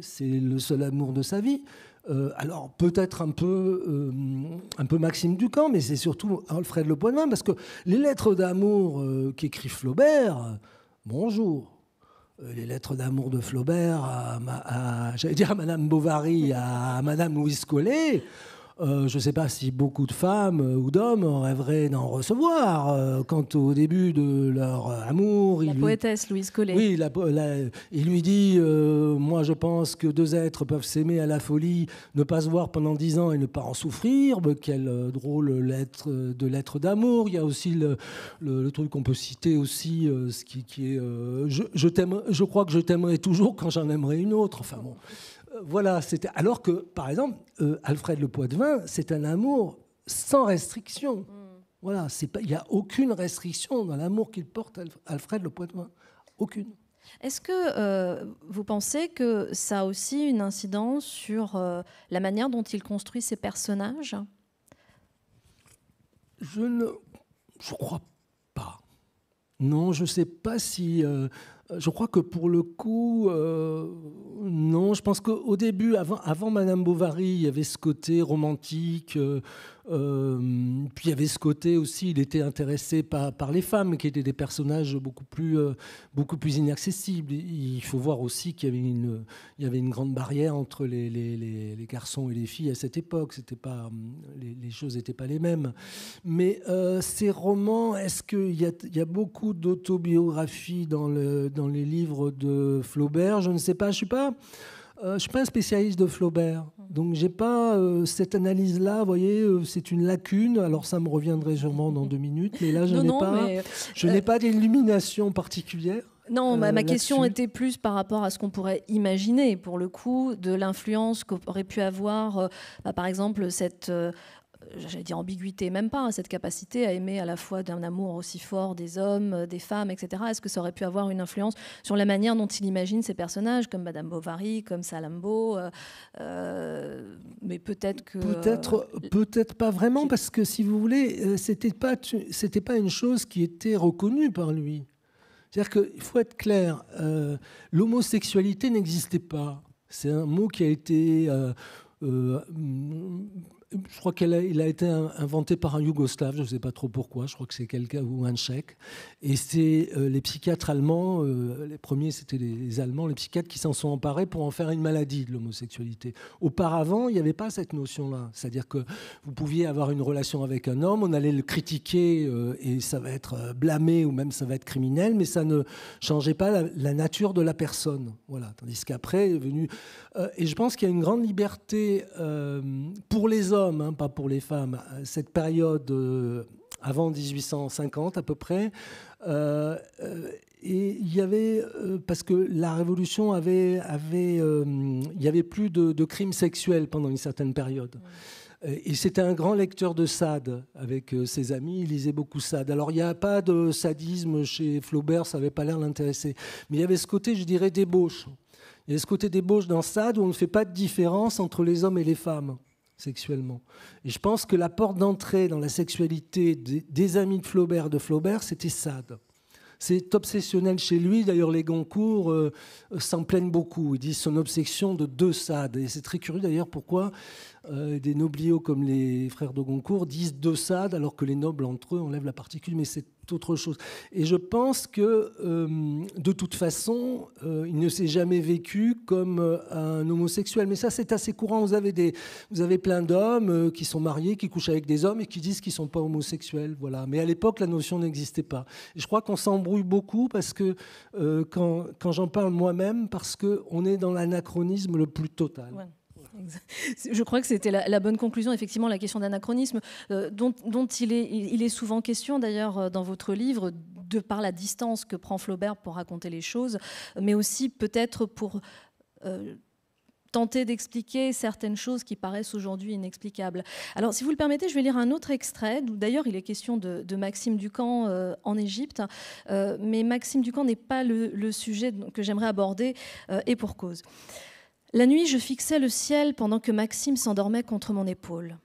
C'est le seul amour de sa vie. Euh, alors peut-être un peu euh, un peu Maxime Ducamp, mais c'est surtout Alfred Le parce que les lettres d'amour euh, qu'écrit Flaubert, bonjour. Les lettres d'amour de Flaubert à, dire à Madame Bovary, à Madame Louise Collet, euh, je ne sais pas si beaucoup de femmes euh, ou d'hommes rêveraient d'en recevoir. Euh, quant au début de leur euh, amour, la poétesse Louise Collet. Oui, il lui dit moi, je pense que deux êtres peuvent s'aimer à la folie, ne pas se voir pendant dix ans et ne pas en souffrir. quelle drôle lettre de lettre d'amour. Il y a aussi le, truc qu'on peut citer aussi, ce qui, est je, je crois que je t'aimerai toujours quand j'en aimerai une autre. Enfin bon voilà, c'était alors que, par exemple, euh, Alfred Le Poitvin, c'est un amour sans restriction. Mm. Voilà, il n'y a aucune restriction dans l'amour qu'il porte à Alfred Le Poitvin, aucune. Est-ce que euh, vous pensez que ça a aussi une incidence sur euh, la manière dont il construit ses personnages Je ne, je crois pas. Non, je ne sais pas si. Je crois que pour le coup, euh, non. Je pense qu'au début, avant, avant Madame Bovary, il y avait ce côté romantique. Euh, euh, puis il y avait ce côté aussi, il était intéressé par, par les femmes, qui étaient des personnages beaucoup plus, euh, beaucoup plus inaccessibles. Il faut voir aussi qu'il y avait une, il y avait une grande barrière entre les, garçons et les filles à cette époque. C'était pas, les, choses n'étaient pas les mêmes. Mais euh, ces romans, est-ce qu'il y a, il beaucoup d'autobiographies dans, le, dans les livres de Flaubert Je ne sais pas, je ne sais pas euh, je ne suis pas un spécialiste de Flaubert, donc j'ai pas euh, cette analyse-là. Vous voyez, euh, c'est une lacune. Alors ça me reviendrait sûrement dans deux minutes, mais là je n'ai pas, je n'ai pas d'illumination particulière. Non, ma, question était plus par rapport à ce qu'on pourrait imaginer, pour le coup, de l'influence qu'aurait pu avoir, bah, par exemple, cette j'allais dire ambiguïté, même pas, hein, cette capacité à aimer à la fois d'un amour aussi fort des hommes, euh, des femmes, etc. Est-ce que ça aurait pu avoir une influence sur la manière dont il imagine ses personnages, comme Madame Bovary, comme Salambo euh, euh, Mais peut-être que. Peut-être peut pas vraiment, parce que si vous voulez, c'était pas, c'était pas une chose qui était reconnue par lui. C'est-à-dire qu'il faut être clair, l'homosexualité n'existait pas. C'est un mot qui a été je crois qu'il a, a, été inventé par un Yougoslave, je ne sais pas trop pourquoi, je crois que c'est quelqu'un ou un Tchèque. Et c'est euh, les psychiatres allemands, euh, les premiers c'était les, Allemands, les psychiatres qui s'en sont emparés pour en faire une maladie de l'homosexualité. Auparavant, il n'y avait pas cette notion-là. C'est-à-dire que vous pouviez avoir une relation avec un homme, on allait le critiquer euh, et ça va être blâmé ou même ça va être criminel, mais ça ne changeait pas la, nature de la personne. Voilà. Tandis qu'après est venu. et je pense qu'il y a une grande liberté pour les hommes Hein, pas pour les femmes, euh, cette période euh, avant 1850 à peu près. Euh, et il y avait, parce que la Révolution avait, avait il n'y avait plus de, crimes sexuels pendant une certaine période. Et c'était un grand lecteur de Sade avec ses amis, il lisait beaucoup Sade. Alors il n'y a pas de sadisme chez Flaubert, ça n'avait pas l'air l'intéresser. Mais il y avait ce côté, je dirais, débauche. Il y a ce côté débauche dans Sade où on ne fait pas de différence entre les hommes et les femmes sexuellement. Et je pense que la porte d'entrée dans la sexualité des, amis de Flaubert, de Flaubert, c'était Sade. C'est obsessionnel chez lui. D'ailleurs, les Goncourt euh, euh, s'en plaignent beaucoup. Ils disent son obsession de deux Sades. Et c'est très curieux d'ailleurs pourquoi euh, des nobliaux comme les frères de Goncourt disent deux Sades alors que les nobles entre eux enlèvent la particule. Mais c'est autre chose. Et je pense que, euh, de toute façon, euh, il ne s'est jamais vécu comme euh, un homosexuel. Mais ça, c'est assez courant. Vous avez, des, vous avez plein d'hommes qui sont mariés, qui couchent avec des hommes et qui disent qu'ils ne sont pas homosexuels. Voilà. Mais à l'époque, la notion n'existait pas. je crois qu'on s'embrouille beaucoup parce que, quand, quand j'en parle moi-même, parce qu'on est dans l'anachronisme le plus total. Je crois que c'était la, bonne conclusion, effectivement, la question d'anachronisme, euh, dont, il, est, souvent question, d'ailleurs, euh, dans votre livre, de par la distance que prend Flaubert pour raconter les choses, mais aussi peut-être pour... Euh, tenter d'expliquer certaines choses qui paraissent aujourd'hui inexplicables. Alors, si vous le permettez, je vais lire un autre extrait. D'ailleurs, il est question de, Maxime Ducamp en Égypte, mais Maxime Ducamp n'est pas le, sujet que j'aimerais aborder, et pour cause. La nuit, je fixais le ciel pendant que Maxime s'endormait contre mon épaule.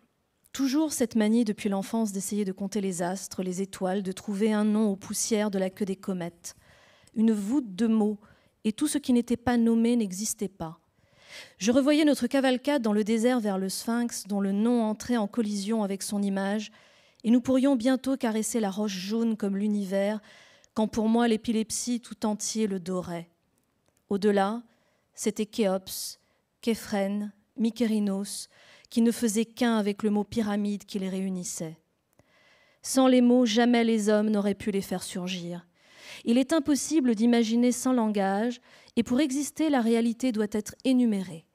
Toujours cette manie depuis l'enfance d'essayer de compter les astres, les étoiles, de trouver un nom aux poussières de la queue des comètes. Une voûte de mots, et tout ce qui n'était pas nommé n'existait pas. Je revoyais notre cavalcade dans le désert vers le sphinx, dont le nom entrait en collision avec son image, et nous pourrions bientôt caresser la roche jaune comme l'univers, quand pour moi l'épilepsie tout entier le dorait. Au-delà, c'était Khéops, Képhren, Mykérinos, qui ne faisaient qu'un avec le mot pyramide qui les réunissait. Sans les mots, jamais les hommes n'auraient pu les faire surgir. Il est impossible d'imaginer sans langage, et pour exister, la réalité doit être énumérée.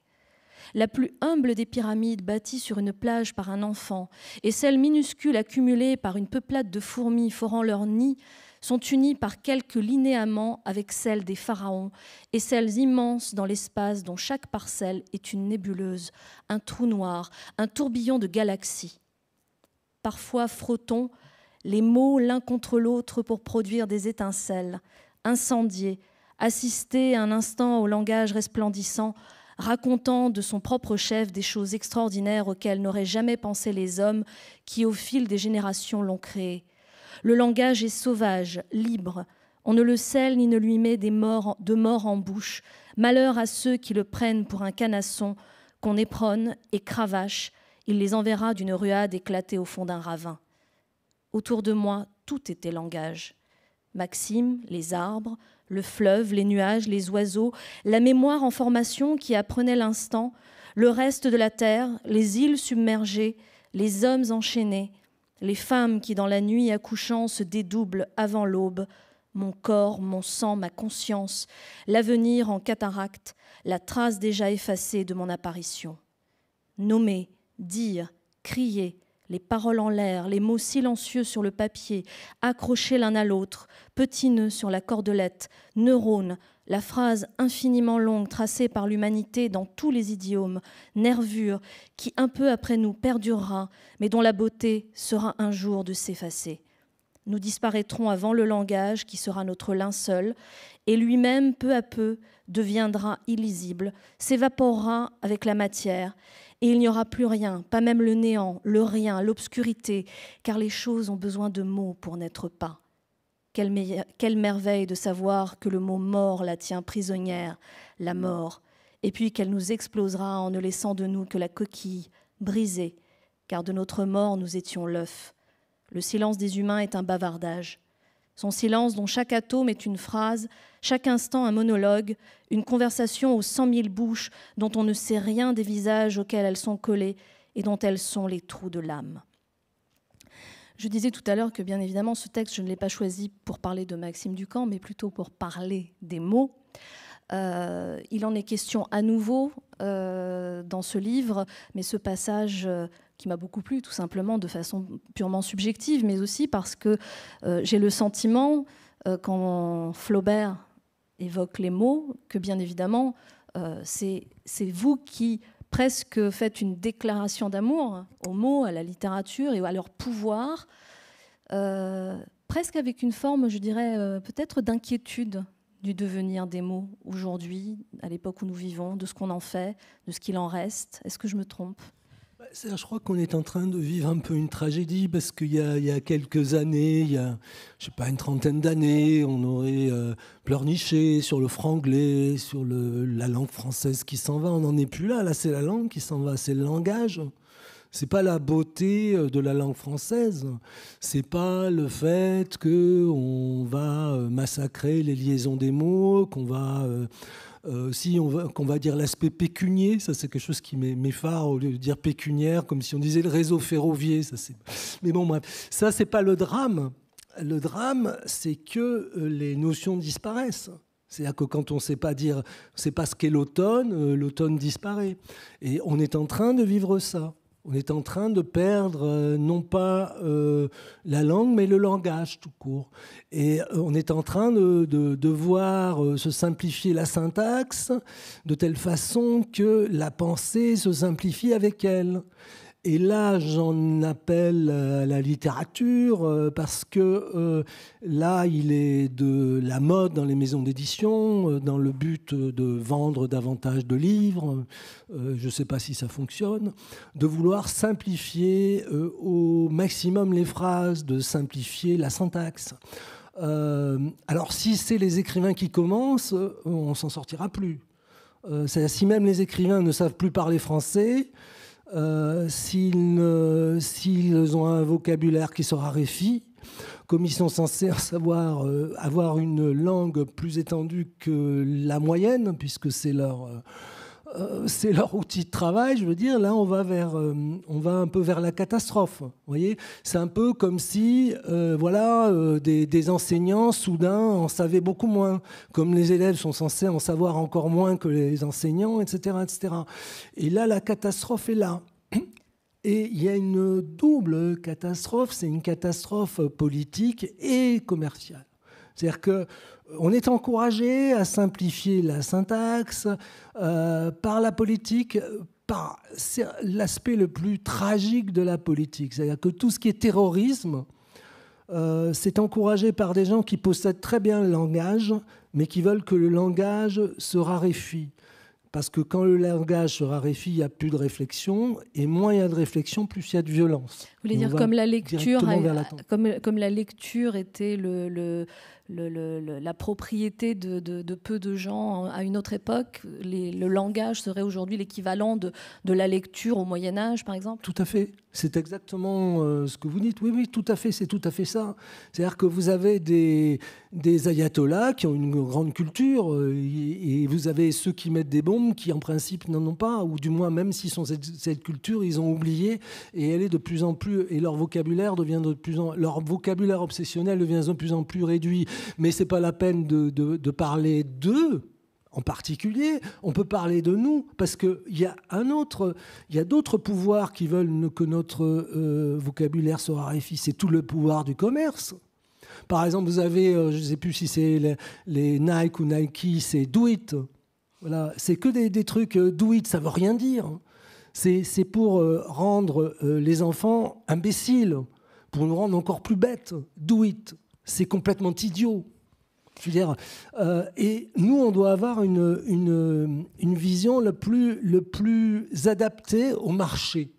La plus humble des pyramides bâtie sur une plage par un enfant, et celle minuscule accumulée par une peuplade de fourmis forant leur nid, sont unis par quelques linéaments avec celles des pharaons et celles immenses dans l'espace dont chaque parcelle est une nébuleuse, un trou noir, un tourbillon de galaxies. Parfois frottons les mots l'un contre l'autre pour produire des étincelles, incendier, assister un instant au langage resplendissant, racontant de son propre chef des choses extraordinaires auxquelles n'auraient jamais pensé les hommes qui, au fil des générations, l'ont créé. Le langage est sauvage, libre. On ne le scelle ni ne lui met des morts, de mort en bouche. Malheur à ceux qui le prennent pour un canasson, qu'on éprône et cravache. Il les enverra d'une ruade éclatée au fond d'un ravin. Autour de moi, tout était langage. Maxime, les arbres, le fleuve, les nuages, les oiseaux, la mémoire en formation qui apprenait l'instant, le reste de la terre, les îles submergées, les hommes enchaînés, les femmes qui dans la nuit accouchant se dédoublent avant l'aube, mon corps, mon sang, ma conscience, l'avenir en cataracte, la trace déjà effacée de mon apparition. Nommer, dire, crier, les paroles en l'air, les mots silencieux sur le papier, accrochés l'un à l'autre, petits nœuds sur la cordelette, neurones, la phrase infiniment longue tracée par l'humanité dans tous les idiomes, nervure, qui un peu après nous perdurera, mais dont la beauté sera un jour de s'effacer. Nous disparaîtrons avant le langage qui sera notre linceul, et lui-même peu à peu deviendra illisible, s'évaporera avec la matière, et il n'y aura plus rien, pas même le néant, le rien, l'obscurité, car les choses ont besoin de mots pour n'être pas. Quelle, merveille de savoir que le mot mort la tient prisonnière, la mort, et puis qu'elle nous explosera en ne laissant de nous que la coquille, brisée, car de notre mort nous étions l'œuf. Le silence des humains est un bavardage. Son silence dont chaque atome est une phrase, chaque instant un monologue, une conversation aux cent mille bouches dont on ne sait rien des visages auxquels elles sont collées et dont elles sont les trous de l'âme. Je disais tout à l'heure que bien évidemment ce texte, je ne l'ai pas choisi pour parler de Maxime Ducamp, mais plutôt pour parler des mots. Euh, il en est question à nouveau euh, dans ce livre, mais ce passage euh, qui m'a beaucoup plu, tout simplement de façon purement subjective, mais aussi parce que j'ai le sentiment, quand Flaubert évoque les mots, que bien évidemment, c'est vous qui presque fait une déclaration d'amour aux mots, à la littérature et à leur pouvoir, euh, presque avec une forme, je dirais, euh, peut-être d'inquiétude du devenir des mots aujourd'hui, à l'époque où nous vivons, de ce qu'on en fait, de ce qu'il en reste. Est-ce que je me trompe je crois qu'on est en train de vivre un peu une tragédie parce qu'il y, a quelques années, il y a, je sais pas, une trentaine d'années, on aurait euh, pleurniché sur le franglais, sur le, la langue française qui s'en va. On n'en est plus là. Là, c'est la langue qui s'en va, c'est le langage. C'est pas la beauté euh, de la langue française. C'est pas le fait que on va euh, massacrer les liaisons des mots, qu'on va euh, si on qu'on va dire l'aspect pécunier, ça c'est quelque chose qui m'effare au lieu de dire pécuniaire, comme si on disait le réseau ferroviaire. Ça c'est, mais bon bref, ça c'est pas le drame. Le drame, c'est que les notions disparaissent. C'est-à-dire que quand on ne sait pas dire, c'est sait pas ce qu'est l'automne, l'automne disparaît. Et on est en train de vivre ça. On est en train de perdre euh, non pas euh, la langue, mais le langage tout court. Et euh, on est en train de voir se simplifier la syntaxe de telle façon que la pensée se simplifie avec elle. Et là, j'en appelle euh, à la littérature euh, parce que euh, là, il est de la mode dans les maisons d'édition, dans le but de vendre davantage de livres. je ne sais pas si ça fonctionne, de vouloir simplifier au maximum les phrases, de simplifier la syntaxe. alors, si c'est les écrivains qui commencent, on s'en sortira plus. si même les écrivains ne savent plus parler français euh, s'ils ont un vocabulaire qui se raréfie, comme ils sont censés savoir euh, avoir une langue plus étendue que la moyenne, puisque c'est leur euh, euh, c'est leur outil de travail, je veux dire, là on va, vers, euh, on va un peu vers la catastrophe. voyez c'est un peu comme si euh, voilà, des, enseignants soudain en savaient beaucoup moins, comme les élèves sont censés en savoir encore moins que les enseignants, etc. etc. Et là, la catastrophe est là. Et il y a une double catastrophe, c'est une catastrophe politique et commerciale. C'est-à-dire que euh, on est encouragé à simplifier la syntaxe euh, par la politique, euh, par l'aspect le plus tragique de la politique. C'est-à-dire que tout ce qui est terrorisme, c'est encouragé par des gens qui possèdent très bien le langage, mais qui veulent que le langage se raréfie. Parce que quand le langage se raréfie, il n'y a plus de réflexion, et moins il y a de réflexion, plus il y a de violence. Vous voulez dire comme la lecture, comme, la lecture était le le, la propriété de, peu de gens à une autre époque. le langage serait aujourd'hui l'équivalent de, la lecture au Moyen Âge, par exemple Tout à fait. C'est exactement euh, ce que vous dites. Oui, oui, tout à fait, c'est tout à fait ça. C'est-à-dire que vous avez des, des, ayatollahs qui ont une grande culture euh, et, vous avez ceux qui mettent des bombes qui, en principe, n'en ont pas, ou du moins, même s'ils sont cette, cette, culture, ils ont oublié et elle est de plus en plus, et leur vocabulaire devient de plus en, leur vocabulaire obsessionnel devient de plus en plus réduit mais c'est pas la peine de, parler d'eux en particulier, on peut parler de nous, parce qu'il y a un autre, il y a d'autres pouvoirs qui veulent que notre euh, vocabulaire soit raréfie, c'est tout le pouvoir du commerce. Par exemple, vous avez, euh, je ne sais plus si c'est les, Nike ou Nike, c'est do it. Voilà, c'est que des, trucs, euh, do it, ça veut rien dire. C'est pour euh, rendre les enfants imbéciles, pour nous rendre encore plus bêtes, do it c'est complètement idiot. Euh, et nous, on doit avoir une, vision le plus, le plus adaptée au marché.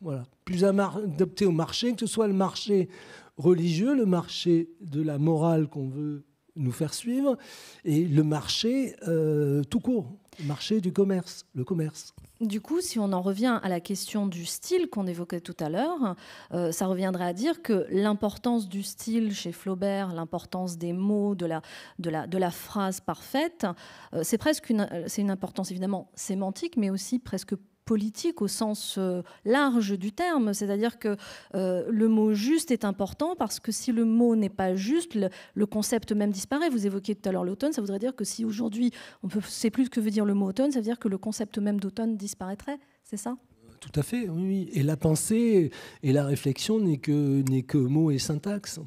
Voilà, plus adaptée au marché, que ce soit le marché religieux, le marché de la morale qu'on veut nous faire suivre, et le marché euh, tout court, le marché du commerce, le commerce. Du coup, si on en revient à la question du style qu'on évoquait tout à l'heure, euh, ça reviendrait à dire que l'importance du style chez Flaubert, l'importance des mots, de la, de la phrase parfaite, euh, c'est presque une, euh, c'est une importance évidemment sémantique, mais aussi presque politique au sens euh, large du terme, c'est-à-dire que euh, le mot juste est important parce que si le mot n'est pas juste, le, concept même disparaît. Vous évoquiez tout à l'heure l'automne, ça voudrait dire que si aujourd'hui on ne sait plus ce que veut dire le mot automne, ça veut dire que le concept même d'automne disparaîtrait, c'est ça euh, Tout à fait, oui. Et la pensée et la réflexion n'est que, n'est que mots et syntaxe.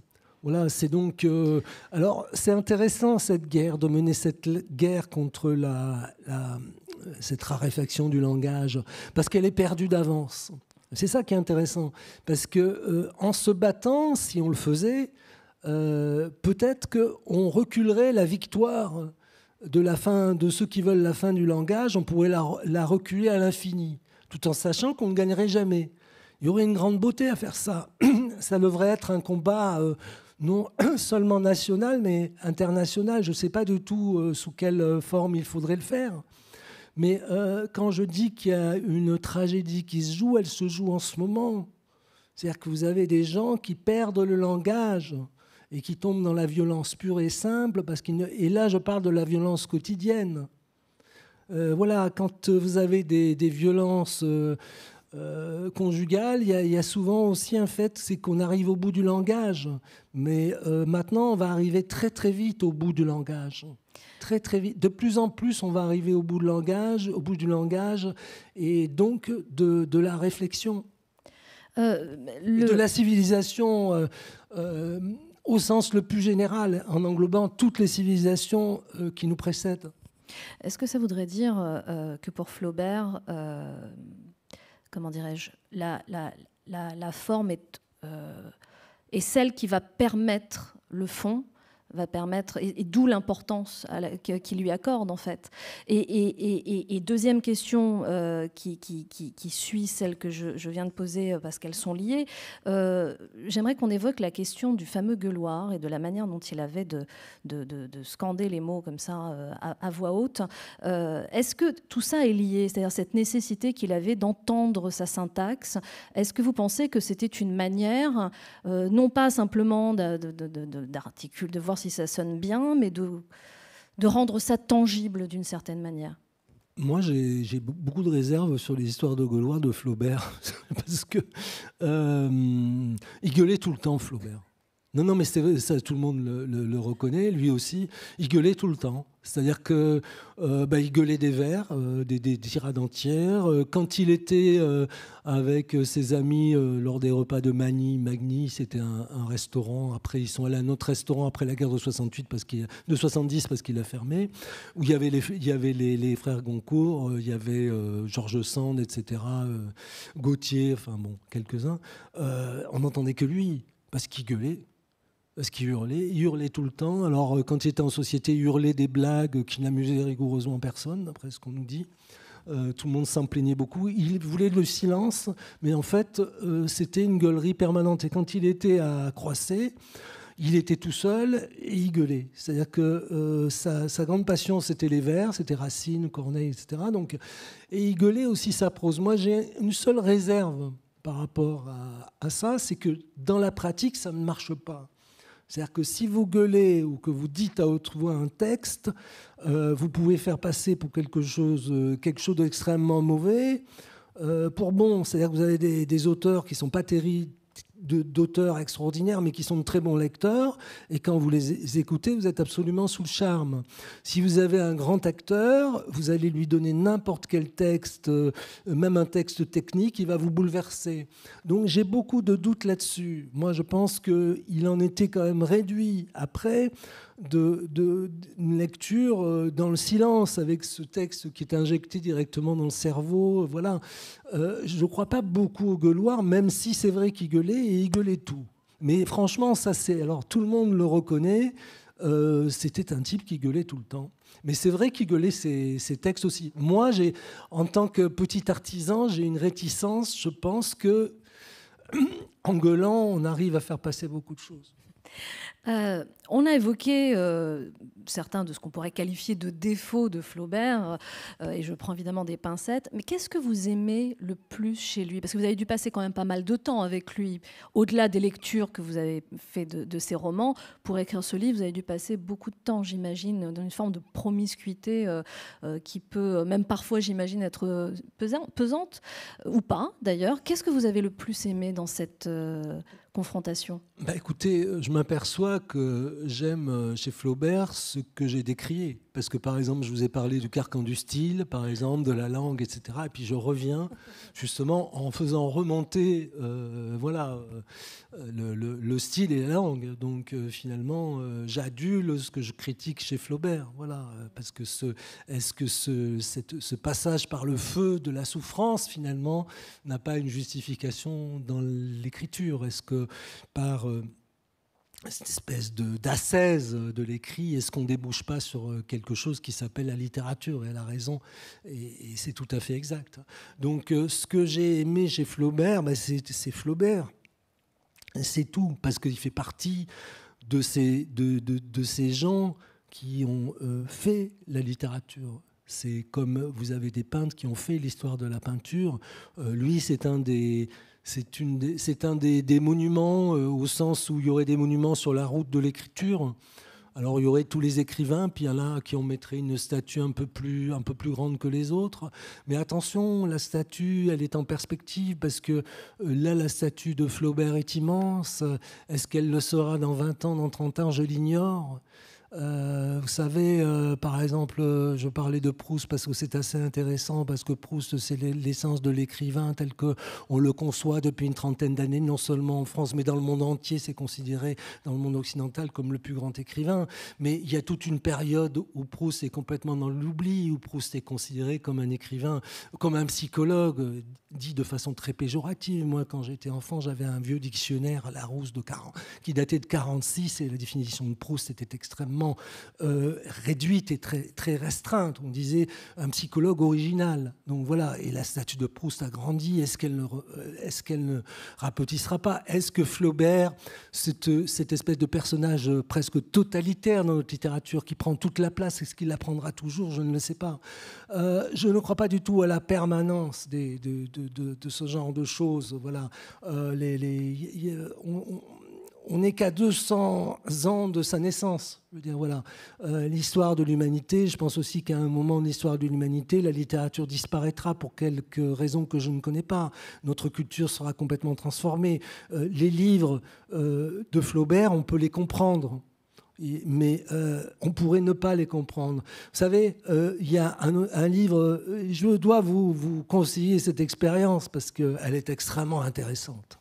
Voilà, c'est donc. alors, c'est intéressant cette guerre, de mener cette guerre contre la, la, cette raréfaction du langage, parce qu'elle est perdue d'avance. C'est ça qui est intéressant, parce que euh, en se battant, si on le faisait, euh, peut-être qu'on reculerait la victoire de la fin de ceux qui veulent la fin du langage. On pourrait la, reculer à l'infini, tout en sachant qu'on ne gagnerait jamais. Il y aurait une grande beauté à faire ça. Ça devrait être un combat euh, non seulement national, mais international. Je ne sais pas du tout sous quelle forme il faudrait le faire. Mais euh, quand je dis qu'il y a une tragédie qui se joue, elle se joue en ce moment. C'est-à-dire que vous avez des gens qui perdent le langage et qui tombent dans la violence pure et simple. Parce ne... Et là, je parle de la violence quotidienne. Euh, voilà, quand vous avez des, des violences euh, conjugales, il y, y, a souvent aussi un fait, c'est qu'on arrive au bout du langage. Mais maintenant, on va arriver très très vite au bout du langage très vite. De plus en plus, on va arriver au bout, langage, au bout du langage et donc de, la réflexion. Euh, de la civilisation euh, euh, au sens le plus général, en englobant toutes les civilisations qui nous précèdent. Est-ce que ça voudrait dire que pour Flaubert, comment dirais-je, la, forme est celle qui va permettre le fond va permettre, et, d'où l'importance qu'il lui accorde en fait. Et, deuxième question euh, qui, qui, suit celle que je, viens de poser euh, parce qu'elles sont liées, euh, j'aimerais qu'on évoque la question du fameux gueuloir et de la manière dont il avait de, de, scander les mots comme ça à, voix haute. Est-ce que tout ça est lié, c'est-à-dire cette nécessité qu'il avait d'entendre sa syntaxe Est-ce que vous pensez que c'était une manière, non pas simplement d'articuler, de voir si ça sonne bien, mais de, de rendre ça tangible d'une certaine manière. Moi, j'ai beaucoup de réserves sur les histoires de Gaulois de Flaubert, parce que euh, il gueulait tout le temps, Flaubert. Non, non, mais ça, tout le monde le, reconnaît, lui aussi. Il gueulait tout le temps. C'est-à-dire que euh, bah, il gueulait des vers, euh, des, des, tirades entières. Euh, quand il était avec ses amis lors des repas de Magny, Magny, c'était un, restaurant. Après, ils sont allés à un autre restaurant après la guerre de 68 parce qu'il de 70 parce qu'il a fermé. Où il y avait les, il y avait les, frères Goncourt, il y avait Georges Sand, etc. Gauthier, enfin bon, quelques uns. on n'entendait que lui parce qu'il gueulait parce qu'il hurlait, il hurlait tout le temps. Alors, euh, quand il était en société, il hurlait des blagues qui n'amusaient rigoureusement personne, d'après ce qu'on nous dit. Euh, tout le monde s'en plaignait beaucoup. Il voulait le silence, mais en fait, euh, c'était une gueulerie permanente. Et quand il était à Croisset, il était tout seul et il gueulait. C'est-à-dire que sa, grande passion, c'était les vers, c'était Racine, Corneille, etc. Donc, et il gueulait aussi sa prose. Moi, j'ai une seule réserve par rapport à ça, c'est que dans la pratique, ça ne marche pas. C'est-à-dire que si vous gueulez ou que vous dites à haute voix un texte, euh, vous pouvez faire passer pour quelque chose, euh, quelque chose d'extrêmement mauvais. Euh, pour bon, c'est-à-dire que vous avez des, auteurs qui ne sont pas terribles, d'auteurs extraordinaires, mais qui sont de très bons lecteurs. Et quand vous les écoutez, vous êtes absolument sous le charme. Si vous avez un grand acteur, vous allez lui donner n'importe quel texte, euh, même un texte technique, il va vous bouleverser. Donc j'ai beaucoup de doutes là-dessus. Moi, je pense qu'il en était quand même réduit après de, lecture euh, dans le silence, avec ce texte qui est injecté directement dans le cerveau. Voilà. Euh, je ne crois pas beaucoup au gueuloir, même si c'est vrai qu'il gueulait et il gueulait tout. Mais franchement, ça c'est. Alors tout le monde le reconnaît. Euh, c'était un type qui gueulait tout le temps. Mais c'est vrai qu'il gueulait ses, textes aussi. Moi, j'ai, en tant que petit artisan, j'ai une réticence. Je pense que en gueulant, on arrive à faire passer beaucoup de choses. Euh, on a évoqué euh, certains de ce qu'on pourrait qualifier de défauts de Flaubert, euh, et je prends évidemment des pincettes, mais qu'est-ce que vous aimez le plus chez lui Parce que vous avez dû passer quand même pas mal de temps avec lui. Au-delà des lectures que vous avez faites de, ses romans, pour écrire ce livre, vous avez dû passer beaucoup de temps, j'imagine, dans une forme de promiscuité qui peut même parfois, j'imagine, être pesante ou pas d'ailleurs. Qu'est-ce que vous avez le plus aimé dans cette confrontation bah Écoutez, euh, je m'aperçois que j'aime euh, chez Flaubert ce que j'ai décrié parce que par exemple, je vous ai parlé du carcan du style, par exemple, de la langue, etc. Et puis je reviens justement en faisant remonter, euh, voilà, euh, le, style et la langue. Donc euh, finalement, j'adule ce que je critique chez Flaubert, voilà, parce que ce, est-ce que ce passage par le feu de la souffrance finalement n'a pas une justification dans l'écriture Est-ce que par cette espèce de d'assaise de l'écrit, est-ce qu'on débouche pas sur euh, quelque chose qui s'appelle la littérature Et elle a raison, et, c'est tout à fait exact. Donc euh, ce que j'ai aimé chez Flaubert, bah, c'est Flaubert, c'est tout, parce qu'il fait partie de ces, de, de, de ces gens qui ont euh, fait la littérature. C'est comme vous avez des peintres qui ont fait l'histoire de la peinture. lui, c'est un des c'est un des, monuments euh, au sens où il y aurait des monuments sur la route de l'écriture. Alors il y aurait tous les écrivains, puis il qui en mettraient une statue un peu plus, un peu plus grande que les autres. Mais attention, la statue, elle est en perspective parce que euh, là, la statue de Flaubert est immense. Est-ce qu'elle le sera dans 20 ans, dans 30 ans Je l'ignore. Euh, vous savez, euh, par exemple, euh, je parlais de Proust parce que c'est assez intéressant, parce que Proust, c'est l'essence de l'écrivain tel que on le conçoit depuis une trentaine d'années, non seulement en France, mais dans le monde entier. C'est considéré dans le monde occidental comme le plus grand écrivain. Mais il y a toute une période où Proust est complètement dans l'oubli, où Proust est considéré comme un écrivain, comme un psychologue, dit de façon très péjorative. Moi, quand j'étais enfant, j'avais un vieux dictionnaire Larousse de 40, qui datait de 46, et la définition de Proust était extrêmement euh, réduite et très, très restreinte. On disait un psychologue original. Donc voilà, et la statue de Proust a grandi. Est-ce qu'elle ne, euh, est qu'elle ne rapetissera pas Est-ce que Flaubert, cette, cette espèce de personnage euh, presque totalitaire dans notre littérature, qui prend toute la place, est-ce qu'il la prendra toujours Je ne le sais pas. je ne crois pas du tout à la permanence des, de, ce genre de choses. Voilà, les, les, on, on n'est qu'à 200 ans de sa naissance. dire, voilà, euh, l'histoire de l'humanité. Je pense aussi qu'à un moment de l'histoire de l'humanité, la littérature disparaîtra pour quelques raisons que je ne connais pas. Notre culture sera complètement transformée. Euh, les livres euh, de Flaubert, on peut les comprendre. Mais on pourrait ne pas les comprendre. Vous savez, il y a un, livre, je dois vous, vous conseiller cette expérience parce qu'elle est extrêmement intéressante.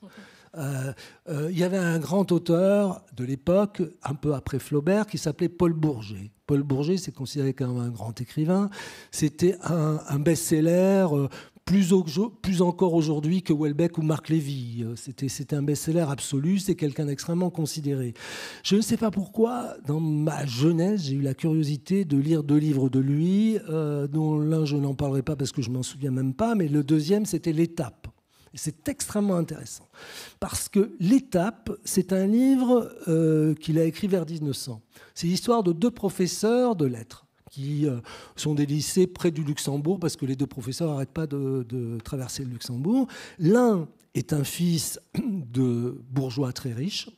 Euh, euh, il y avait un grand auteur de l'époque, un peu après Flaubert, qui s'appelait Paul Bourget. Paul Bourget, c'est considéré comme un grand écrivain. C'était un, best-seller euh, plus, encore aujourd'hui que Welbeck ou Marc Lévy. C'était un best-seller absolu, c'est quelqu'un d'extrêmement considéré. Je ne sais pas pourquoi, dans ma jeunesse, j'ai eu la curiosité de lire deux livres de lui, dont l'un je n'en parlerai pas parce que je m'en souviens même pas, mais le deuxième c'était L'étape. C'est extrêmement intéressant. Parce que L'étape, c'est un livre euh, qu'il a écrit vers 1900. C'est l'histoire de deux professeurs de lettres qui euh, sont des lycées près du Luxembourg, parce que les deux professeurs n'arrêtent pas de, traverser le Luxembourg. L'un est un fils de bourgeois très riche,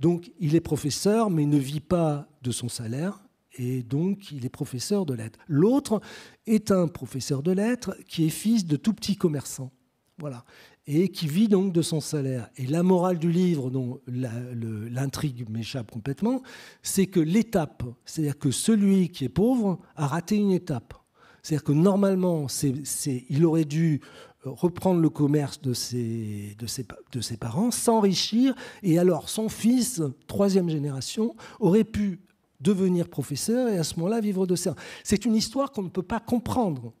donc il est professeur, mais ne vit pas de son salaire, et donc il est professeur de lettres. L'autre est un professeur de lettres qui est fils de tout petit commerçant. Voilà et qui vit donc de son salaire. Et la morale du livre, dont l'intrigue m'échappe complètement, c'est que l'étape, c'est-à-dire que celui qui est pauvre a raté une étape. C'est-à-dire que normalement, il aurait dû euh, reprendre le commerce de ses, de de ses parents, s'enrichir, et alors son fils, troisième génération, aurait pu devenir professeur et à ce moment-là vivre de ça. C'est une histoire qu'on ne peut pas comprendre.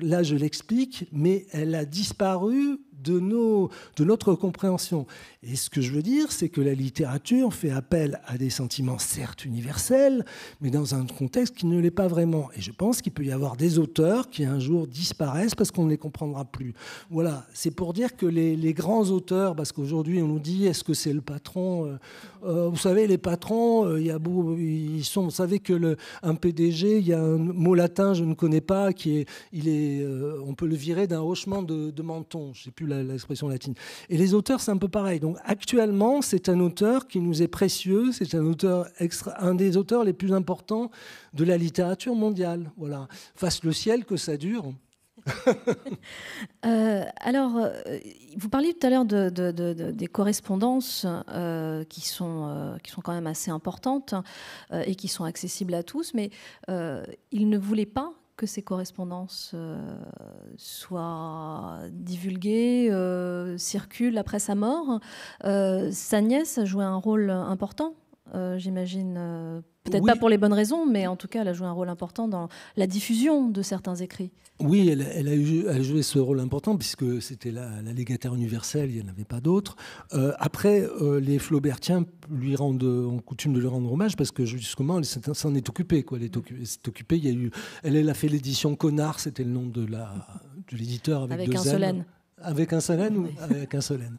Là, je l'explique, mais elle a disparu de, nos, de notre compréhension. Et ce que je veux dire, c'est que la littérature fait appel à des sentiments certes universels, mais dans un contexte qui ne l'est pas vraiment. Et je pense qu'il peut y avoir des auteurs qui un jour disparaissent parce qu'on ne les comprendra plus. Voilà, c'est pour dire que les, grands auteurs, parce qu'aujourd'hui on nous dit est-ce que c'est le patron euh, euh, Vous savez, les patrons, euh, il y ils sont, vous savez que le, un PDG, il y a un mot latin, je ne connais pas, qui est, il est, on peut le virer d'un hochement de, menton. Je sais plus l'expression latine. Et les auteurs, c'est un peu pareil. Donc actuellement, c'est un auteur qui nous est précieux, c'est un auteur extra, un des auteurs les plus importants de la littérature mondiale. Voilà, fasse le ciel que ça dure. Euh, alors, euh, vous parliez tout à l'heure de, des correspondances euh, qui, sont, qui sont quand même assez importantes et qui sont accessibles à tous, mais il ne voulait pas que ces correspondances euh, soient divulguées, euh, circulent après sa mort. Euh, sa nièce a joué un rôle important, j'imagine, Peut-être pas pour les bonnes raisons, mais en tout cas, elle a joué un rôle important dans la diffusion de certains écrits. Oui, elle, a, elle joué ce rôle important, puisque c'était la, légataire universelle, il n'y en avait pas d'autre. Euh, après, euh, les Flaubertiens lui rendent, ont coutume de lui rendre hommage, parce que justement, elle s'en est occupée. Quoi. Elle, est il y a eu, elle, a fait l'édition Connard, c'était le nom de l'éditeur avec, avec, deux avec un solène avec un solène.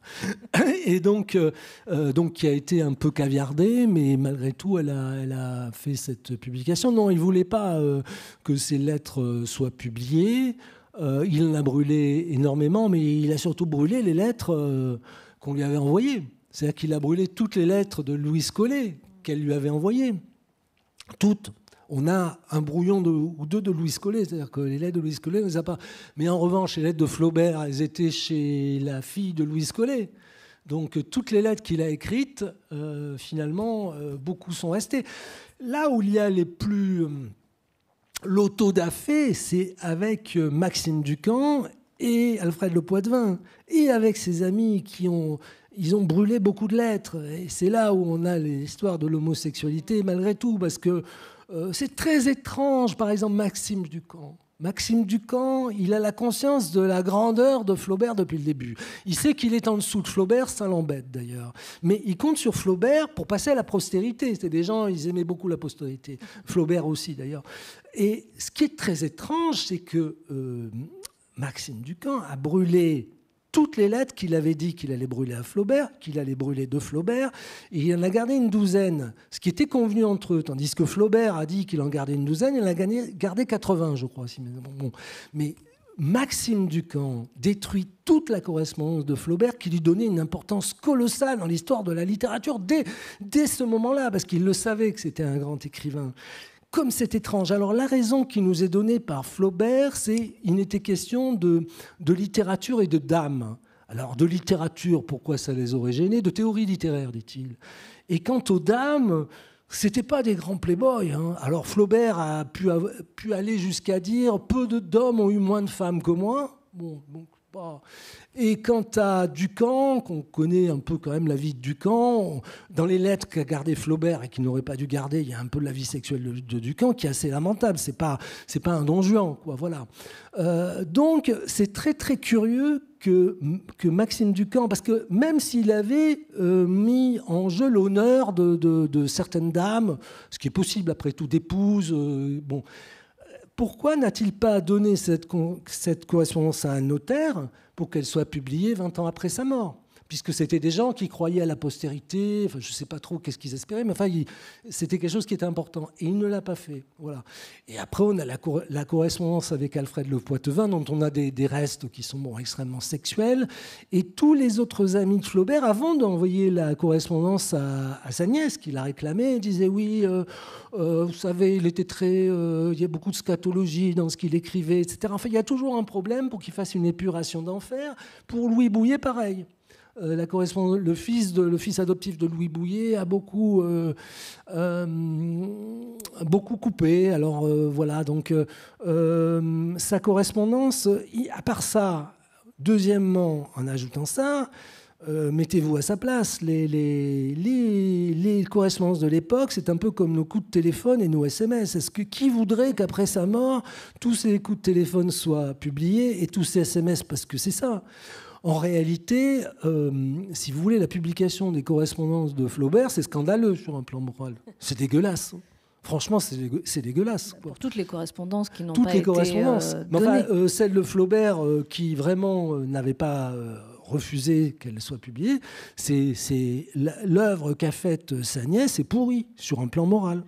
Et donc, euh, euh, donc, qui a été un peu caviardée, mais malgré tout, elle a, fait cette publication. Non, il ne voulait pas euh, que ses lettres soient publiées. il en a brûlé énormément, mais il a surtout brûlé les lettres qu'on lui avait envoyées. C'est-à-dire qu'il a brûlé toutes les lettres de Louise Collet qu'elle lui avait envoyées. Toutes on a un brouillon ou deux de Louis Collet, c'est-à-dire que les lettres de Louis Collet, on les a pas. Mais en revanche, les lettres de Flaubert, elles étaient chez la fille de Louis Collet. Donc toutes les lettres qu'il a écrites, euh, finalement, euh, beaucoup sont restées. Là où il y a les plus lauto euh, l'autodafé, c'est avec Maxime Ducamp et Alfred Le Poitvin, et avec ses amis qui ont, ils ont brûlé beaucoup de lettres. Et c'est là où on a l'histoire de l'homosexualité, malgré tout, parce que euh, c'est très étrange, par exemple, Maxime Ducamp. Maxime Ducamp, il a la conscience de la grandeur de Flaubert depuis le début. Il sait qu'il est en dessous de Flaubert, ça l'embête d'ailleurs. Mais il compte sur Flaubert pour passer à la postérité. C'était des gens, ils aimaient beaucoup la postérité. Flaubert aussi d'ailleurs. Et ce qui est très étrange, c'est que euh, Maxime Ducamp a brûlé toutes les lettres qu'il avait dit qu'il allait brûler à Flaubert, qu'il allait brûler de Flaubert, et il en a gardé une douzaine, ce qui était convenu entre eux, tandis que Flaubert a dit qu'il en gardait une douzaine, il en a gardé 80, je crois. Bon. Mais Maxime Ducamp détruit toute la correspondance de Flaubert qui lui donnait une importance colossale dans l'histoire de la littérature dès, dès ce moment-là, parce qu'il le savait que c'était un grand écrivain comme c'est étrange. Alors la raison qui nous est donnée par Flaubert, c'est qu'il était question de, de littérature et de dames. Alors de littérature, pourquoi ça les aurait gênés De théorie littéraire, dit-il. Et quant aux dames, c'était pas des grands playboys. Hein. Alors Flaubert a pu, pu aller jusqu'à dire peu de d'hommes ont eu moins de femmes que moi. Bon, bon et quant à Ducamp, qu'on connaît un peu quand même la vie de Ducamp, dans les lettres qu'a gardées Flaubert et qu'il n'aurait pas dû garder, il y a un peu de la vie sexuelle de, Ducamp qui est assez lamentable. C'est pas c'est pas un don Juan, quoi. Voilà. Euh, donc c'est très très curieux que, que Maxime Ducamp, parce que même s'il avait euh, mis en jeu l'honneur de, certaines dames, ce qui est possible après tout, d'épouses, euh, bon pourquoi n'a-t-il pas donné cette, correspondance à un notaire pour qu'elle soit publiée 20 ans après sa mort puisque c'était des gens qui croyaient à la postérité, enfin, je ne sais pas trop qu'est-ce qu'ils espéraient, mais enfin, c'était quelque chose qui était important. Et il ne l'a pas fait. Voilà. Et après, on a la, correspondance avec Alfred Le Poitevin, dont on a des, restes qui sont bon, extrêmement sexuels. Et tous les autres amis de Flaubert, avant d'envoyer la correspondance à, sa nièce, qui la réclamé disait, Oui, euh, euh, vous savez, il était très. Euh, il y a beaucoup de scatologie dans ce qu'il écrivait, etc. Enfin, il y a toujours un problème pour qu'il fasse une épuration d'enfer. Pour Louis Bouillet, pareil. Euh, la le fils le fils adoptif de Louis Bouillet a beaucoup, euh, euh, beaucoup coupé. Alors voilà, donc sa correspondance. À part ça, deuxièmement, en ajoutant ça. Mettez-vous à sa place. Les, les, correspondances de l'époque, c'est un peu comme nos coups de téléphone et nos SMS. Est-ce que qui voudrait qu'après sa mort, tous ces coups de téléphone soient publiés et tous ces SMS, parce que c'est ça en réalité, euh, si vous voulez, la publication des correspondances de Flaubert, c'est scandaleux sur un plan moral. C'est dégueulasse. Franchement, c'est dégueulasse. Pour toutes les correspondances qui n'ont pas été euh, correspondances. enfin, euh, celle de Flaubert, qui vraiment n'avait pas refusé qu'elle soit publiée, c'est l'œuvre qu'a faite sa nièce est pourrie sur un plan moral.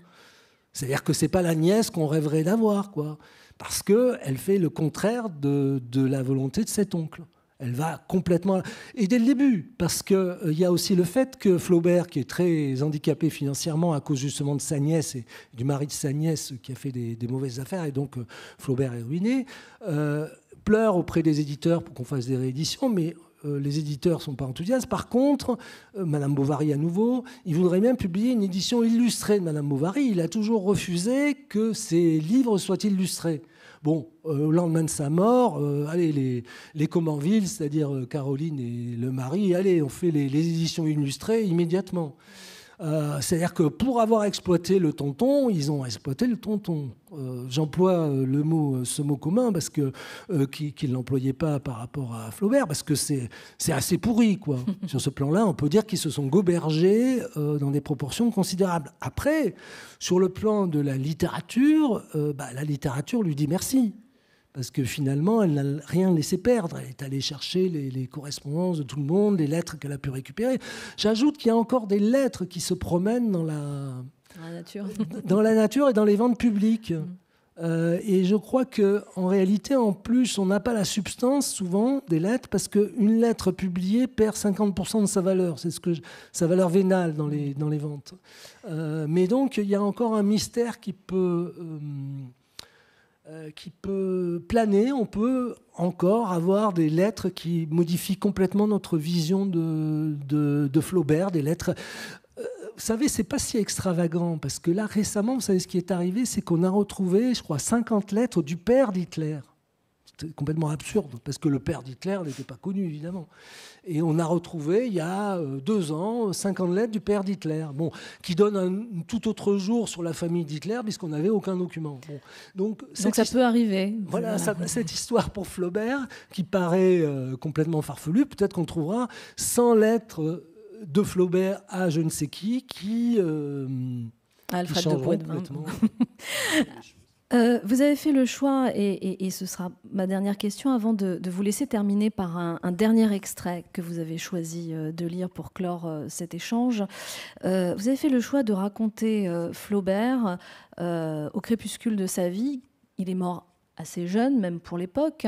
C'est-à-dire que c'est pas la nièce qu'on rêverait d'avoir, quoi, parce que elle fait le contraire de la volonté de cet oncle. Elle va complètement. Et dès le début, parce qu'il euh, y a aussi le fait que Flaubert, qui est très handicapé financièrement à cause justement de sa nièce et du mari de sa nièce qui a fait des, mauvaises affaires, et donc euh, Flaubert est ruiné, euh, pleure auprès des éditeurs pour qu'on fasse des rééditions, mais les éditeurs ne sont pas enthousiastes. Par contre, Madame Bovary à nouveau, il voudrait même publier une édition illustrée de Madame Bovary. Il a toujours refusé que ses livres soient illustrés. Bon, euh, au lendemain de sa mort, euh, allez, les, les c'est-à-dire euh, Caroline et le mari, allez, on fait les éditions illustrées immédiatement. Euh, c'est-à-dire que pour avoir exploité le tonton, ils ont exploité le tonton. Euh, j'emploie euh, le mot, ce mot commun parce que qu'ils ne l'employaient pas par rapport à Flaubert, parce que c'est assez pourri quoi. sur ce plan-là, on peut dire qu'ils se sont gobergés dans des proportions considérables. Après, sur le plan de la littérature, bah, la littérature lui dit merci parce que finalement, elle n'a rien laissé perdre. Elle est allée chercher les, correspondances de tout le monde, les lettres qu'elle a pu récupérer. J'ajoute qu'il y a encore des lettres qui se promènent dans la, dans la nature, dans la nature et dans les ventes publiques. Mm. Euh, et je crois que en réalité, en plus, on n'a pas la substance souvent des lettres parce qu'une lettre publiée perd 50% de sa valeur. C'est ce que sa valeur vénale dans les, dans les ventes. Euh, mais donc, il y a encore un mystère qui peut euh, euh, qui peut planer, on peut encore avoir des lettres qui modifient complètement notre vision de, Flaubert, des lettres. Euh, vous savez, c'est pas si extravagant, parce que là, récemment, vous savez ce qui est arrivé, c'est qu'on a retrouvé, je crois, 50 lettres du père d'Hitler complètement absurde, parce que le père d'Hitler n'était pas connu, évidemment. Et on a retrouvé, il y a euh, deux ans, 50 lettres du père d'Hitler, bon, qui donne un tout autre jour sur la famille d'Hitler, puisqu'on n'avait aucun document. Donc, Donc ça peut arriver. Voilà, cette histoire pour Flaubert, qui paraît euh, complètement farfelue, peut-être qu'on trouvera 100 lettres de Flaubert à je ne sais qui, qui... Euh, de Euh, vous avez fait le choix, et, ce sera ma dernière question, avant de, vous laisser terminer par un, dernier extrait que vous avez choisi euh, de lire pour clore euh, cet échange. vous avez fait le choix de raconter Flaubert au crépuscule de sa vie. Il est mort assez jeune, même pour l'époque.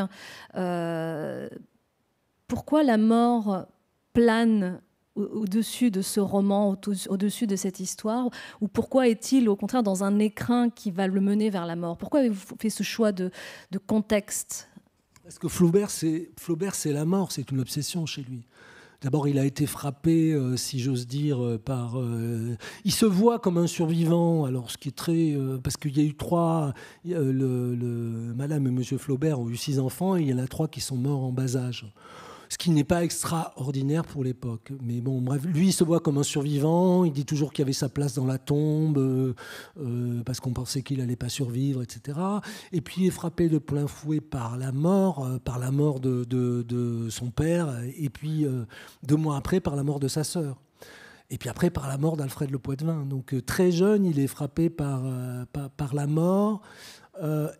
pourquoi la mort plane au-dessus de ce roman, au-dessus de cette histoire Ou pourquoi est-il au contraire dans un écrin qui va le mener vers la mort Pourquoi avez-vous fait ce choix de, contexte Parce que Flaubert, c'est la mort, c'est une obsession chez lui. D'abord, il a été frappé, euh, si j'ose dire, euh, par. Euh, il se voit comme un survivant, alors ce qui est très. parce qu'il y a eu trois. Madame et Monsieur Flaubert ont eu six enfants, et il y en a trois qui sont morts en bas âge ce qui n'est pas extraordinaire pour l'époque. Mais bon, bref, lui, il se voit comme un survivant, il dit toujours qu'il avait sa place dans la tombe, euh, euh, parce qu'on pensait qu'il n'allait pas survivre, etc. Et puis il est frappé de plein fouet par la mort, euh, par la mort de, de, son père, et puis deux mois après, par la mort de sa sœur. Et puis après, par la mort d'Alfred Le Poitvin. Donc très jeune, il est frappé par, par, la mort.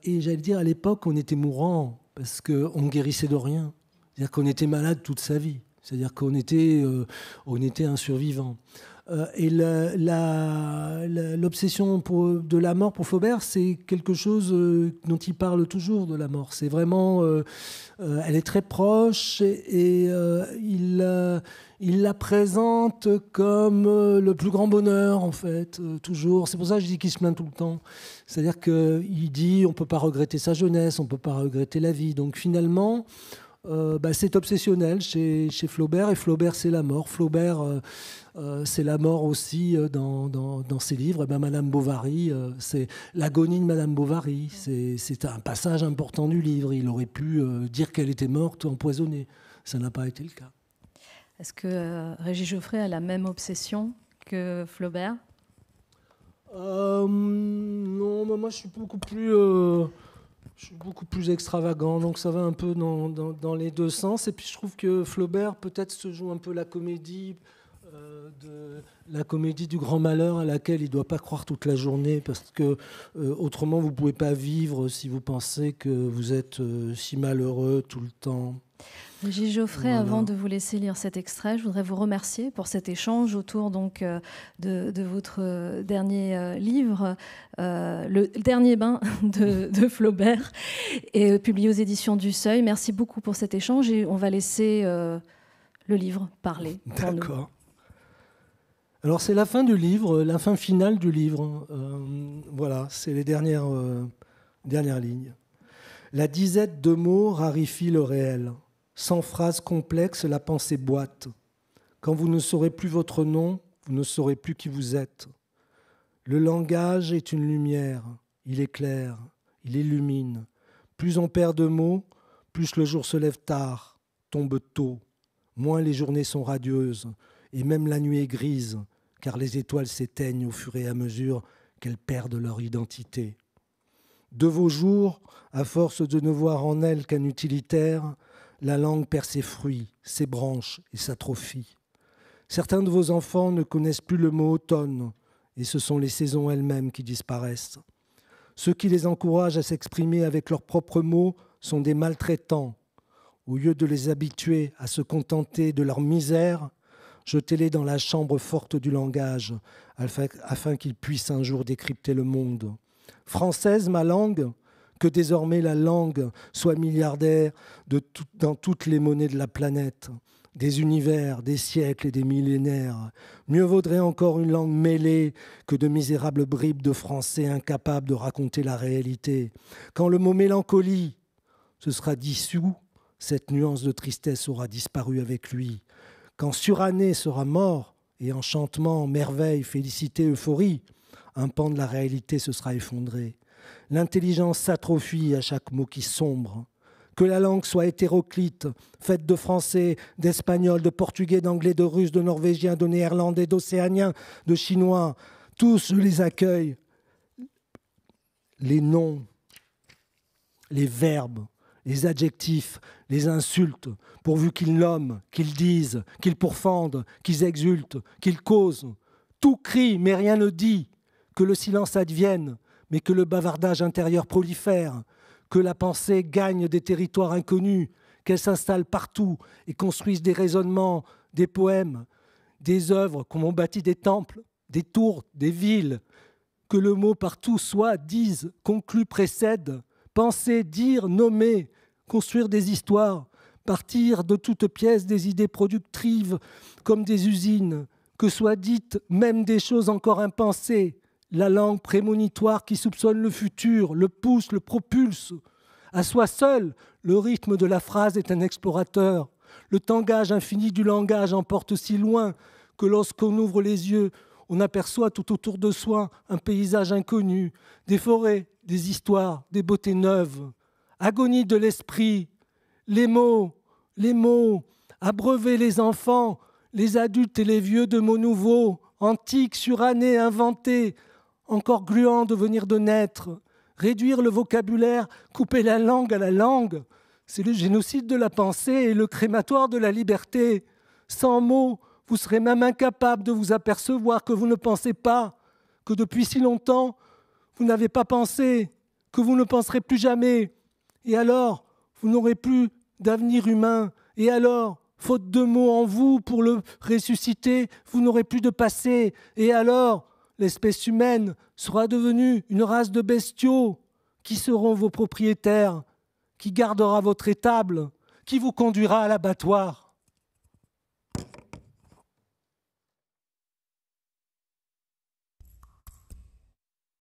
et j'allais dire, à l'époque, on était mourant parce qu'on guérissait de rien. C'est-à-dire qu'on était malade toute sa vie. C'est-à-dire qu'on était, euh, on était un survivant. Euh, et l'obsession de la mort pour Faubert, c'est quelque chose euh, dont il parle toujours de la mort. C'est vraiment, elle est très proche et, il, il la présente comme le plus grand bonheur en fait, toujours. C'est pour ça que je dis qu'il se plaint tout le temps. C'est-à-dire qu'il dit, on peut pas regretter sa jeunesse, on peut pas regretter la vie. Donc finalement. Euh, bah, c'est obsessionnel chez, Flaubert, et Flaubert, c'est la mort. Flaubert, euh, euh, c'est la mort aussi dans, ses livres. Ben, Madame Bovary, c'est l'agonie de Madame Bovary. C'est un passage important du livre. Il aurait pu dire qu'elle était morte ou empoisonnée. Ça n'a pas été le cas. Est-ce que Régis Geoffrey a la même obsession que Flaubert Non, moi, je suis beaucoup plus je suis beaucoup plus extravagant, donc ça va un peu dans, les deux sens. Et puis je trouve que Flaubert peut-être se joue un peu la comédie, euh, de la comédie du grand malheur à laquelle il ne doit pas croire toute la journée, parce que euh, autrement vous ne pouvez pas vivre si vous pensez que vous êtes euh, si malheureux tout le temps. J'ai Geoffrey, avant de vous laisser lire cet extrait, je voudrais vous remercier pour cet échange autour donc euh, de, votre euh, dernier euh, livre, Le dernier bain de, Flaubert, et publié aux éditions du Seuil. Merci beaucoup pour cet échange et on va laisser le livre parler. D'accord. Alors c'est la fin du livre, la fin finale du livre. Hein. voilà, c'est les dernières, dernières lignes. La disette de mots rarifie le réel. Sans phrase complexe, la pensée boite. Quand vous ne saurez plus votre nom, vous ne saurez plus qui vous êtes. Le langage est une lumière, il éclaire, il illumine. Plus on perd de mots, plus le jour se lève tard, tombe tôt, moins les journées sont radieuses, et même la nuit est grise, car les étoiles s'éteignent au fur et à mesure qu'elles perdent leur identité. De vos jours, à force de ne voir en elles qu'un utilitaire, la langue perd ses fruits, ses branches et s'atrophie. Certains de vos enfants ne connaissent plus le mot automne, et ce sont les saisons elles-mêmes qui disparaissent. Ceux qui les encouragent à s'exprimer avec leurs propres mots sont des maltraitants. Au lieu de les habituer à se contenter de leur misère, jetez-les dans la chambre forte du langage, afin qu'ils puissent un jour décrypter le monde. Française, ma langue, que désormais la langue soit milliardaire de dans toutes les monnaies de la planète, des univers, des siècles et des millénaires. Mieux vaudrait encore une langue mêlée que de misérables bribes de Français incapables de raconter la réalité. Quand le mot mélancolie se sera dissous, cette nuance de tristesse aura disparu avec lui. Quand surannée sera mort, et enchantement, merveille, félicité, euphorie, un pan de la réalité se sera effondré. L'intelligence s'atrophie à chaque mot qui sombre. Que la langue soit hétéroclite, faite de français, d'Espagnols, de portugais, d'anglais, de Russes, de norvégien, de néerlandais, d'océaniens, de chinois, tous les accueillent. Les noms, les verbes, les adjectifs, les insultes, pourvu qu'ils nomment, qu'ils disent, qu'ils pourfendent, qu'ils exultent, qu'ils causent. Tout crie, mais rien ne dit. Que le silence advienne, mais que le bavardage intérieur prolifère, que la pensée gagne des territoires inconnus, qu'elle s'installe partout et construise des raisonnements, des poèmes, des œuvres, on bâtit des temples, des tours, des villes, que le mot partout soit, dise, conclut, précède, penser, dire, nommer, construire des histoires, partir de toutes pièces des idées productives comme des usines, que soient dites même des choses encore impensées, la langue prémonitoire qui soupçonne le futur, le pousse, le propulse. À soi seul, le rythme de la phrase est un explorateur. Le tangage infini du langage emporte si loin que lorsqu'on ouvre les yeux, on aperçoit tout autour de soi un paysage inconnu, des forêts, des histoires, des beautés neuves. Agonie de l'esprit, les mots, les mots, abreuver les enfants, les adultes et les vieux de mots nouveaux, antiques, surannés, inventés, encore gluant de venir de naître, réduire le vocabulaire, couper la langue à la langue, c'est le génocide de la pensée et le crématoire de la liberté. Sans mots, vous serez même incapable de vous apercevoir que vous ne pensez pas, que depuis si longtemps, vous n'avez pas pensé, que vous ne penserez plus jamais. Et alors, vous n'aurez plus d'avenir humain. Et alors, faute de mots en vous pour le ressusciter, vous n'aurez plus de passé. Et alors, l'espèce humaine sera devenue une race de bestiaux qui seront vos propriétaires, qui gardera votre étable, qui vous conduira à l'abattoir.